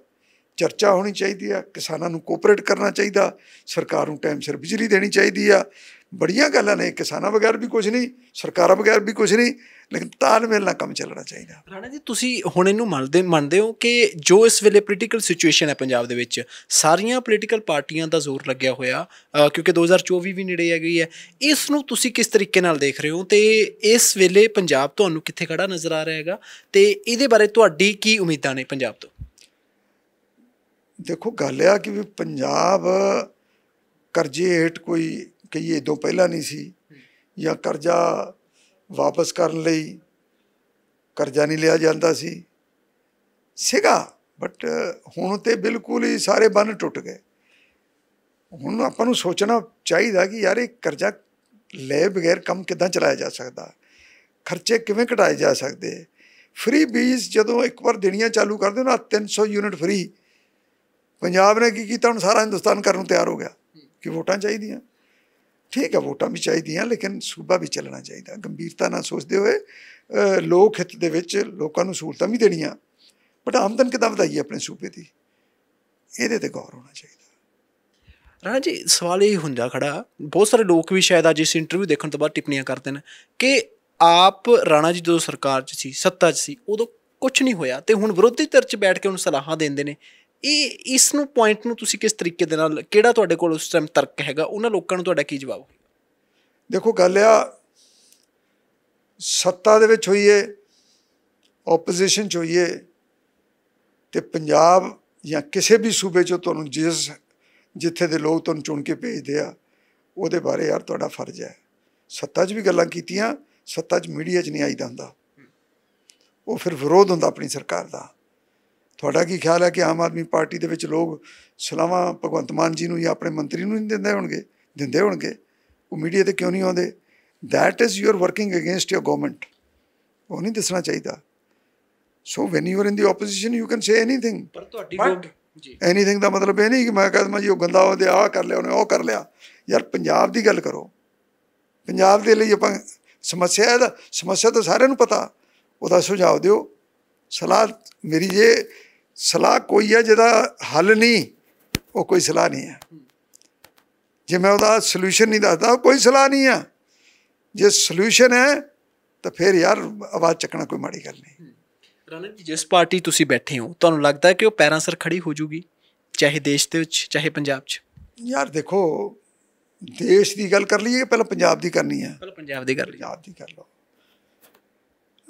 ਚਰਚਾ ਹੋਣੀ ਚਾਹੀਦੀ ਆ ਕਿਸਾਨਾਂ ਨੂੰ ਕੋਆਪਰੇਟ ਕਰਨਾ ਚਾਹੀਦਾ ਸਰਕਾਰ ਨੂੰ ਟਾਈਮ ਸਿਰ ਬਿਜਲੀ ਦੇਣੀ ਚਾਹੀਦੀ ਆ ਬੜੀਆਂ ਗੱਲਾਂ ਨੇ ਕਿਸਾਨਾਂ ਬਗੈਰ ਵੀ ਕੁਝ ਨਹੀਂ ਸਰਕਾਰਾਂ ਬਗੈਰ ਵੀ ਕੁਝ ਨਹੀਂ ਲੇਕਿਨ ਤਾਲਮੇਲ ਨਾਲ ਕੰਮ ਚੱਲਣਾ ਚਾਹੀਦਾ ਰਾਣਾ ਜੀ
ਤੁਸੀਂ ਹੁਣ ਇਹਨੂੰ ਮੰਨਦੇ ਮੰਨਦੇ ਹੋ ਕਿ ਜੋ ਇਸ ਵੇਲੇ ਪੋਲੀਟੀਕਲ ਸਿਚੁਏਸ਼ਨ ਹੈ ਪੰਜਾਬ ਦੇ ਵਿੱਚ ਸਾਰੀਆਂ ਪੋਲੀਟੀਕਲ ਪਾਰਟੀਆਂ ਦਾ ਜ਼ੋਰ ਲੱਗਿਆ ਹੋਇਆ ਕਿਉਂਕਿ 2024 ਵੀ ਨੇੜੇ ਆ ਗਈ ਹੈ ਇਸ ਨੂੰ ਤੁਸੀਂ ਕਿਸ ਤਰੀਕੇ ਨਾਲ ਦੇਖ ਰਹੇ ਹੋ ਤੇ ਇਸ ਵੇਲੇ ਪੰਜਾਬ ਤੁਹਾਨੂੰ ਕਿੱਥੇ ਖੜਾ ਨਜ਼ਰ ਆ ਰਿਹਾ ਹੈਗਾ ਤੇ ਇਹਦੇ ਬਾਰੇ ਤੁਹਾਡੀ ਕੀ ਉਮੀਦਾਂ ਨੇ ਪੰਜਾਬ ਤੋਂ
ਦੇਖੋ ਗੱਲ ਇਹ ਆ ਕਿ ਵੀ ਪੰਜਾਬ ਕਰਜ਼ੇ ਹੇਠ ਕੋਈ ਕਿ ਇਹ ਦੋ ਪਹਿਲਾਂ ਨਹੀਂ ਸੀ ਜਾਂ ਕਰਜ਼ਾ ਵਾਪਸ ਕਰਨ ਲਈ ਕਰਜ਼ਾ ਨਹੀਂ ਲਿਆ ਜਾਂਦਾ ਸੀ ਸੀਗਾ ਬਟ ਹੁਣ ਤੇ ਬਿਲਕੁਲ ਹੀ ਸਾਰੇ ਬੰਨ ਟੁੱਟ ਗਏ ਹੁਣ ਆਪਾਂ ਨੂੰ ਸੋਚਣਾ ਚਾਹੀਦਾ ਕਿ ਯਾਰ ਇਹ ਕਰਜ਼ਾ ਲੈ ਬਿਗੈਰ ਕੰਮ ਕਿਦਾਂ ਚਲਾਇਆ ਜਾ ਸਕਦਾ ਖਰਚੇ ਕਿਵੇਂ ਘਟਾਏ ਜਾ ਸਕਦੇ ਫ੍ਰੀ ਬੀਜ ਜਦੋਂ ਇੱਕ ਵਾਰ ਦੇਣੀਆਂ ਚਾਲੂ ਕਰਦੇ ਨਾ 300 ਯੂਨਿਟ ਫ੍ਰੀ ਪੰਜਾਬ ਨੇ ਕੀ ਕੀਤਾ ਹੁਣ ਸਾਰਾ ਹਿੰਦੁਸਤਾਨ ਕਰਨ ਨੂੰ ਤਿਆਰ ਹੋ ਗਿਆ ਕਿ ਵੋਟਾਂ ਚਾਹੀਦੀਆਂ ਠੀਕ ਹੈ ਵੋਟਾਂ ਵੀ ਚਾਹੀਦੀਆਂ ਲੇਕਿਨ ਸੂਬਾ ਵੀ ਚੱਲਣਾ ਚਾਹੀਦਾ ਗੰਭੀਰਤਾ ਨਾਲ ਸੋਚਦੇ ਹੋਏ ਲੋਕ ਹਿੱਤ ਦੇ ਵਿੱਚ ਲੋਕਾਂ ਨੂੰ ਸਹੂਲਤਾਂ ਵੀ ਦੇਣੀਆਂ ਬਟ ਆਮਦਨ ਕਿਦਾਂ ਵਧਾਈਏ ਆਪਣੇ ਸੂਬੇ ਦੀ ਇਹਦੇ ਤੇ ਗੌਰ ਹੋਣਾ ਚਾਹੀਦਾ ਰਾਣਾ ਜੀ ਸਵਾਲ ਇਹ
ਹੁੰਦਾ ਖੜਾ ਬਹੁਤ ਸਾਰੇ ਲੋਕ ਵੀ ਸ਼ਾਇਦ ਅੱਜ ਇਸ ਇੰਟਰਵਿਊ ਦੇਖਣ ਤੋਂ ਬਾਅਦ ਟਿੱਪਣੀਆਂ ਕਰਦੇ ਨੇ ਕਿ ਆਪ ਰਾਣਾ ਜੀ ਜਦੋਂ ਸਰਕਾਰ 'ਚ ਸੀ ਸੱਤਾ 'ਚ ਸੀ ਉਦੋਂ ਕੁਝ ਨਹੀਂ ਹੋਇਆ ਤੇ ਹੁਣ ਵਿਰੋਧੀ ਧਿਰ 'ਚ ਬੈਠ ਕੇ ਉਹਨੂੰ ਸਲਾਹਾਂ ਦਿੰਦੇ ਨੇ ਇਹ ਇਸ ਨੂੰ ਪੁਆਇੰਟ ਨੂੰ ਤੁਸੀਂ ਕਿਸ ਤਰੀਕੇ ਦੇ ਨਾਲ ਕਿਹੜਾ ਤੁਹਾਡੇ ਕੋਲ ਉਸ ਟਾਈਮ ਤਰਕ ਹੈਗਾ ਉਹਨਾਂ ਲੋਕਾਂ ਨੂੰ ਤੁਹਾਡਾ ਕੀ ਜਵਾਬ
ਦੇਖੋ ਗੱਲ ਆ ਸੱਤਾ ਦੇ ਵਿੱਚ ਹੋਈਏ ਆਪੋਜੀਸ਼ਨ ਚ ਹੋਈਏ ਤੇ ਪੰਜਾਬ ਜਾਂ ਕਿਸੇ ਵੀ ਸੂਬੇ ਚ ਤੁਹਾਨੂੰ ਜਿਸ ਜਿੱਥੇ ਦੇ ਲੋਕ ਤੁਹਾਨੂੰ ਚੁਣ ਕੇ ਭੇਜਦੇ ਆ ਉਹਦੇ ਬਾਰੇ ਯਾਰ ਤੁਹਾਡਾ ਫਰਜ਼ ਹੈ ਸੱਤਾ 'ਚ ਵੀ ਗੱਲਾਂ ਕੀਤੀਆਂ ਸੱਤਾ 'ਚ ਮੀਡੀਆ 'ਚ ਨਹੀਂ ਆਈਦਾ ਹੁੰਦਾ ਉਹ ਫਿਰ ਵਿਰੋਧ ਹੁੰਦਾ ਆਪਣੀ ਸਰਕਾਰ ਦਾ ਤੁਹਾਡਾ ਕੀ ਖਿਆਲ ਹੈ ਕਿ ਆਮ ਆਦਮੀ ਪਾਰਟੀ ਦੇ ਵਿੱਚ ਲੋਕ ਸਲਾਵਾ ਭਗਵੰਤ ਮਾਨ ਜੀ ਨੂੰ ਜਾਂ ਆਪਣੇ ਮੰਤਰੀ ਨੂੰ ਨਹੀਂ ਦਿੰਦੇ ਹੋਣਗੇ ਦਿੰਦੇ ਹੋਣਗੇ ਉਹ ਮੀਡੀਆ ਤੇ ਕਿਉਂ ਨਹੀਂ ਆਉਂਦੇ that is you are working against your government ਉਹ ਨਹੀਂ ਦੱਸਣਾ ਚਾਹੀਦਾ so when you are in the opposition you can say anything ਪਰ ਤੁਹਾਡੀ ਲੋਕ ਜੀ ਐਨੀਥਿੰਗ ਦਾ ਮਤਲਬ ਇਹ ਨਹੀਂ ਕਿ ਮੈਂ ਕਹਿੰਦਾ ਜੀ ਉਹ ਗੰਦਾ ਉਹਦੇ ਆ ਕਰ ਲਿਆ ਉਹਨੇ ਉਹ ਕਰ ਲਿਆ ਯਾਰ ਪੰਜਾਬ ਦੀ ਗੱਲ ਕਰੋ ਪੰਜਾਬ ਦੇ ਲਈ ਆਪਾਂ ਸਮੱਸਿਆ ਦਾ ਸਮੱਸਿਆ ਤਾਂ ਸਾਰਿਆਂ ਨੂੰ ਪਤਾ ਉਹਦਾ ਸੁਝਾਅ ਦਿਓ ਸਲਾਹ ਮੇਰੀ ਇਹ ਸਲਾਹ ਕੋਈ ਹੈ ਜਿਹਦਾ ਹੱਲ ਨਹੀਂ ਉਹ ਕੋਈ ਸਲਾਹ ਨਹੀਂ ਹੈ ਜੇ ਮੈਂ ਉਹਦਾ ਸੋਲੂਸ਼ਨ ਨਹੀਂ ਦੱਸਦਾ ਉਹ ਕੋਈ ਸਲਾਹ ਨਹੀਂ ਹੈ ਜੇ ਸੋਲੂਸ਼ਨ ਹੈ ਤਾਂ ਫਿਰ ਯਾਰ ਆਵਾਜ਼ ਚੱਕਣਾ ਕੋਈ ਮਾੜੀ ਗੱਲ ਨਹੀਂ
ਰਣਨ ਜੀ ਜਿਸ ਪਾਰਟੀ ਤੁਸੀਂ ਬੈਠੇ ਹੋ ਤੁਹਾਨੂੰ ਲੱਗਦਾ ਕਿ ਉਹ ਪੈਰਾਂ ਸਰ ਖੜੀ ਹੋ ਜੂਗੀ ਚਾਹੇ ਦੇਸ਼ ਦੇ ਵਿੱਚ ਚਾਹੇ ਪੰਜਾਬ 'ਚ ਯਾਰ ਦੇਖੋ
ਦੇਸ਼ ਦੀ ਗੱਲ ਕਰ ਲਈਏ ਪਹਿਲਾਂ ਪੰਜਾਬ ਦੀ ਕਰਨੀ ਹੈ ਪਹਿਲਾਂ
ਪੰਜਾਬ ਦੀ ਕਰ ਲਈਏ ਪੰਜਾਬ ਦੀ ਕਰ ਲਓ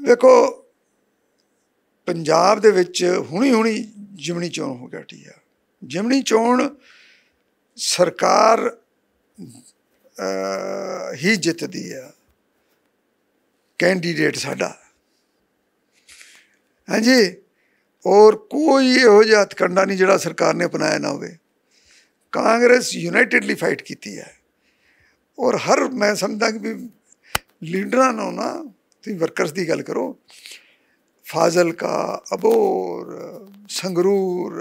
ਦੇਖੋ ਪੰਜਾਬ ਦੇ ਵਿੱਚ ਹੁਣੀ ਹੁਣੀ ਜਿਮਣੀ ਚੋਣ ਹੋ ਗਿਆ ਠੀਕ ਆ ਜਿਮਣੀ ਚੋਣ ਸਰਕਾਰ ਹੀ ਜਿੱਤਦੀ ਆ ਕੈਂਡੀਡੇਟ ਸਾਡਾ ਹਾਂਜੀ ਔਰ ਕੋਈ ਇਹੋ ਜਿਹਾ ਕੰਡਾ ਨਹੀਂ ਜਿਹੜਾ ਸਰਕਾਰ ਨੇ ਅਪਣਾਇਆ ਨਾ ਹੋਵੇ ਕਾਂਗਰਸ ਯੂਨਾਈਟਿਡਲੀ ਫਾਈਟ ਕੀਤੀ ਹੈ ਔਰ ਹਰ ਮੈਂ ਸਮਝਦਾ ਕਿ ਵੀ ਲੀਡਰਾਂ ਨੂੰ ਨਾ ਤੁਸੀਂ ਵਰਕਰਸ ਦੀ ਗੱਲ ਕਰੋ ਫਾਜ਼ਲਕਾ ਅਬੋਰ ਸੰਗਰੂਰ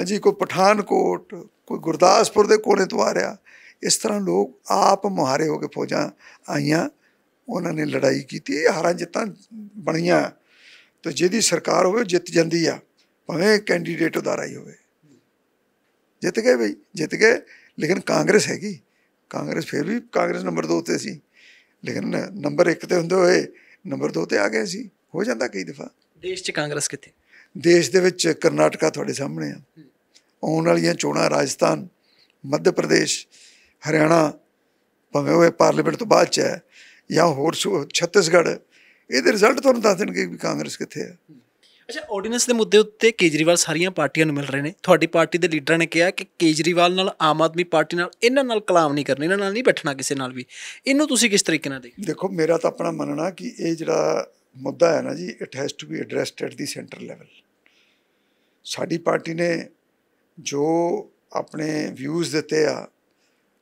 ਅਜੀ ਕੋ ਪਠਾਨਕੋਟ ਕੋਈ ਗੁਰਦਾਸਪੁਰ ਦੇ ਕੋਨੇ ਤੋਂ ਆ ਰਿਹਾ ਇਸ ਤਰ੍ਹਾਂ ਲੋਕ ਆਪ ਮੁਹਾਰੇ ਹੋ ਕੇ ਫੌਜਾਂ ਆਈਆਂ ਉਹਨਾਂ ਨੇ ਲੜਾਈ ਕੀਤੀ ਹਾਰਾਂ ਜਿੱਤਾਂ ਬਣੀਆਂ ਤੇ ਜਿਹਦੀ ਸਰਕਾਰ ਹੋਵੇ ਜਿੱਤ ਜਾਂਦੀ ਆ ਭਾਵੇਂ ਕੈਂਡੀਡੇਟ ਉਦਾਰਾ ਹੀ ਹੋਵੇ ਜਿੱਤ ਗਏ ਬਈ ਜਿੱਤ ਗਏ ਲੇਕਿਨ ਕਾਂਗਰਸ ਹੈਗੀ ਕਾਂਗਰਸ ਫਿਰ ਵੀ ਕਾਂਗਰਸ ਨੰਬਰ 2 ਤੇ ਸੀ ਲੇਕਿਨ ਨੰਬਰ 1 ਤੇ ਹੁੰਦੇ ਹੋਏ ਨੰਬਰ 2 ਤੇ ਆ ਗਏ ਸੀ ਹੋ ਜਾਂਦਾ ਕਈ ਦਫਾ
ਦੇਸ਼ 'ਚ ਕਾਂਗਰਸ ਕਿੱਥੇ
ਦੇਸ਼ ਦੇ ਵਿੱਚ ਕਰਨਾਟਕਾ ਤੁਹਾਡੇ ਸਾਹਮਣੇ ਆ ਆਉਣ ਵਾਲੀਆਂ ਚੋਣਾਂ ਰਾਜਸਥਾਨ ਮੱਧ ਪ੍ਰਦੇਸ਼ ਹਰਿਆਣਾ ਭਾਵੇਂ ਉਹ ਪਾਰਲੀਮੈਂਟ ਤੋਂ ਬਾਅਦ 'ਚ ਹੈ ਜਾਂ ਹੋਰ ਛੱਤੀਸਗੜ੍ਹ ਇਹਦੇ ਰਿਜ਼ਲਟ ਤੁਹਾਨੂੰ ਦੱਸ ਦੇਣਗੇ ਕਿ ਕਾਂਗਰਸ ਕਿੱਥੇ ਹੈ
ਅੱਛਾ ਆਰਡੀਨੈਂਸ ਦੇ ਮੁੱਦੇ ਉੱਤੇ ਕੇਜਰੀਵਾਲ ਸਾਰੀਆਂ ਪਾਰਟੀਆਂ ਨੂੰ ਮਿਲ ਰਹੇ ਨੇ ਤੁਹਾਡੀ ਪਾਰਟੀ ਦੇ ਲੀਡਰਾਂ ਨੇ ਕਿਹਾ ਕਿ ਕੇਜਰੀਵਾਲ ਨਾਲ ਆਮ ਆਦਮੀ ਪਾਰਟੀ ਨਾਲ ਇਹਨਾਂ ਨਾਲ ਕਲਾਮ ਨਹੀਂ ਕਰਨੀ ਇਹਨਾਂ ਨਾਲ ਨਹੀਂ ਬੈਠਣਾ ਕਿਸੇ ਨਾਲ ਵੀ ਇਹਨੂੰ ਤੁਸੀਂ ਕਿਸ ਤਰੀਕੇ ਨਾਲ
ਦੇਖਦੇ ਦੇਖੋ ਮੇਰਾ ਤਾਂ ਆਪਣਾ ਮੰਨਣਾ ਕਿ ਇਹ ਜਿਹੜਾ ਮੁੱਦਾ ਹੈ ਨਾ ਜੀ it has to be addressed at the centre level ਸਾਡੀ ਪਾਰਟੀ ਨੇ ਜੋ ਆਪਣੇ ਵਿਊਜ਼ ਦਿੱਤੇ ਆ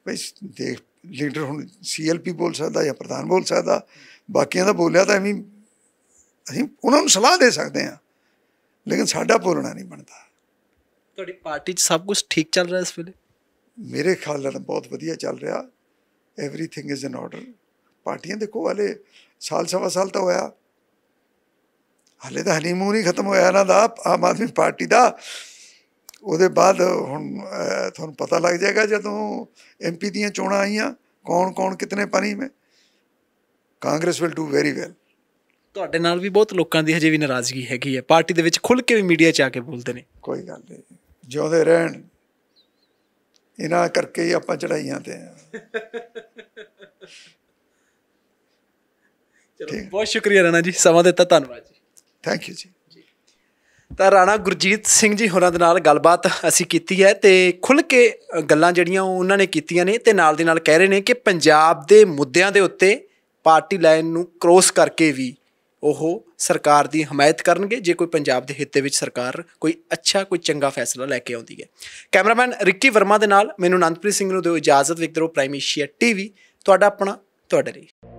ਬਈ ਦੇਖ ਲੀਡਰ ਹੁਣ ਸੀਐਲਪੀ ਬੋਲ ਸਕਦਾ ਜਾਂ ਪ੍ਰਧਾਨ ਬੋਲ ਸਕਦਾ ਬਾਕੀਆਂ ਦਾ ਬੋਲਿਆ ਤਾਂ ਐਵੇਂ ਅਸੀਂ ਉਹਨਾਂ ਨੂੰ ਸਲਾਹ ਦੇ ਸਕਦੇ ਆ ਲੇਕਿਨ ਸਾਡਾ ਬੋਲਣਾ ਨਹੀਂ ਬਣਦਾ ਤੁਹਾਡੀ ਪਾਰਟੀ 'ਚ ਸਭ ਕੁਝ ਠੀਕ ਚੱਲ ਰਿਹਾ ਇਸ ਵੇਲੇ ਮੇਰੇ ਖਿਆਲ ਨਾਲ ਬਹੁਤ ਵਧੀਆ ਚੱਲ ਰਿਹਾ ਐਵਰੀਥਿੰਗ ਇਜ਼ ਇਨ ਆਰਡਰ ਪਾਰਟੀਆਂ ਦੇਖੋ ਵਾਲੇ ਸਾਲ ਸਵਾ ਸਾਲ ਤਾਂ ਹੋਇਆ ਹਲੇ ਤਾਂ ਹਨੀਮੂਨ ਹੀ ਖਤਮ ਹੋਇਆ ਇਹਨਾਂ ਦਾ ਆਮ ਆਦਮੀ ਪਾਰਟੀ ਦਾ ਉਹਦੇ ਬਾਅਦ ਹੁਣ ਤੁਹਾਨੂੰ ਪਤਾ ਲੱਗ ਜਾਏਗਾ ਜਦੋਂ ਐਮਪੀ ਦੀਆਂ ਚੋਣਾਂ ਆਈਆਂ ਕੌਣ ਕੌਣ ਕਿਤਨੇ ਪਾਣੀ ਮੇ Congress will do very well
ਤੁਹਾਡੇ ਨਾਲ ਵੀ ਬਹੁਤ ਲੋਕਾਂ ਦੀ ਹਜੇ ਵੀ ਨਾਰਾਜ਼ਗੀ ਹੈਗੀ ਹੈ ਪਾਰਟੀ ਦੇ ਵਿੱਚ ਖੁੱਲ ਕੇ ਵੀ ਮੀਡੀਆ 'ਚ ਆ ਕੇ ਬੋਲਦੇ
ਨੇ ਕੋਈ ਗੱਲ ਨਹੀਂ ਜਿਉਂਦੇ ਰਹਿਣ ਇਹਨਾਂ ਕਰਕੇ ਹੀ ਆਪਾਂ ਚੜਾਈਆਂ ਤੇ ਆ ਚਲੋ
ਬਹੁਤ ਸ਼ੁਕਰੀਆ ਰਣਾ ਜੀ ਸਮਾਂ ਦਿੱਤਾ ਧੰਨਵਾਦ ਥੈਂਕ ਯੂ ਜੀ ਤਾਂ ਰਾਣਾ ਗੁਰਜੀਤ ਸਿੰਘ ਜੀ ਹੋਰਾਂ ਦੇ ਨਾਲ ਗੱਲਬਾਤ ਅਸੀਂ ਕੀਤੀ ਹੈ ਤੇ ਖੁੱਲ ਕੇ ਗੱਲਾਂ ਜਿਹੜੀਆਂ ਉਹਨਾਂ ਨੇ ਕੀਤੀਆਂ ਨੇ ਤੇ ਨਾਲ ਦੇ ਨਾਲ ਕਹਿ ਰਹੇ ਨੇ ਕਿ ਪੰਜਾਬ ਦੇ ਮੁੱਦਿਆਂ ਦੇ ਉੱਤੇ ਪਾਰਟੀ ਲਾਈਨ ਨੂੰ ਕ੍ਰੋਸ ਕਰਕੇ ਵੀ ਉਹ ਸਰਕਾਰ ਦੀ ਹਮਾਇਤ ਕਰਨਗੇ ਜੇ ਕੋਈ ਪੰਜਾਬ ਦੇ ਹਿੱਤੇ ਵਿੱਚ ਸਰਕਾਰ ਕੋਈ ਅੱਛਾ ਕੋਈ ਚੰਗਾ ਫੈਸਲਾ ਲੈ ਕੇ ਆਉਂਦੀ ਹੈ ਕੈਮਰਾਮੈਨ ਰਿੱਕੀ ਵਰਮਾ ਦੇ ਨਾਲ ਮੈਨੂੰ ਅਨੰਦਪ੍ਰੀਤ ਸਿੰਘ ਨੂੰ ਦਿਓ ਇਜਾਜ਼ਤ ਵਿਕਦਰੋ ਰਹੋ ਪ੍ਰਾਈਮ ਏਸ਼ੀਆ ਟੀਵੀ ਤੁਹਾਡਾ ਆਪਣਾ ਤੁਹਾਡੇ ਲਈ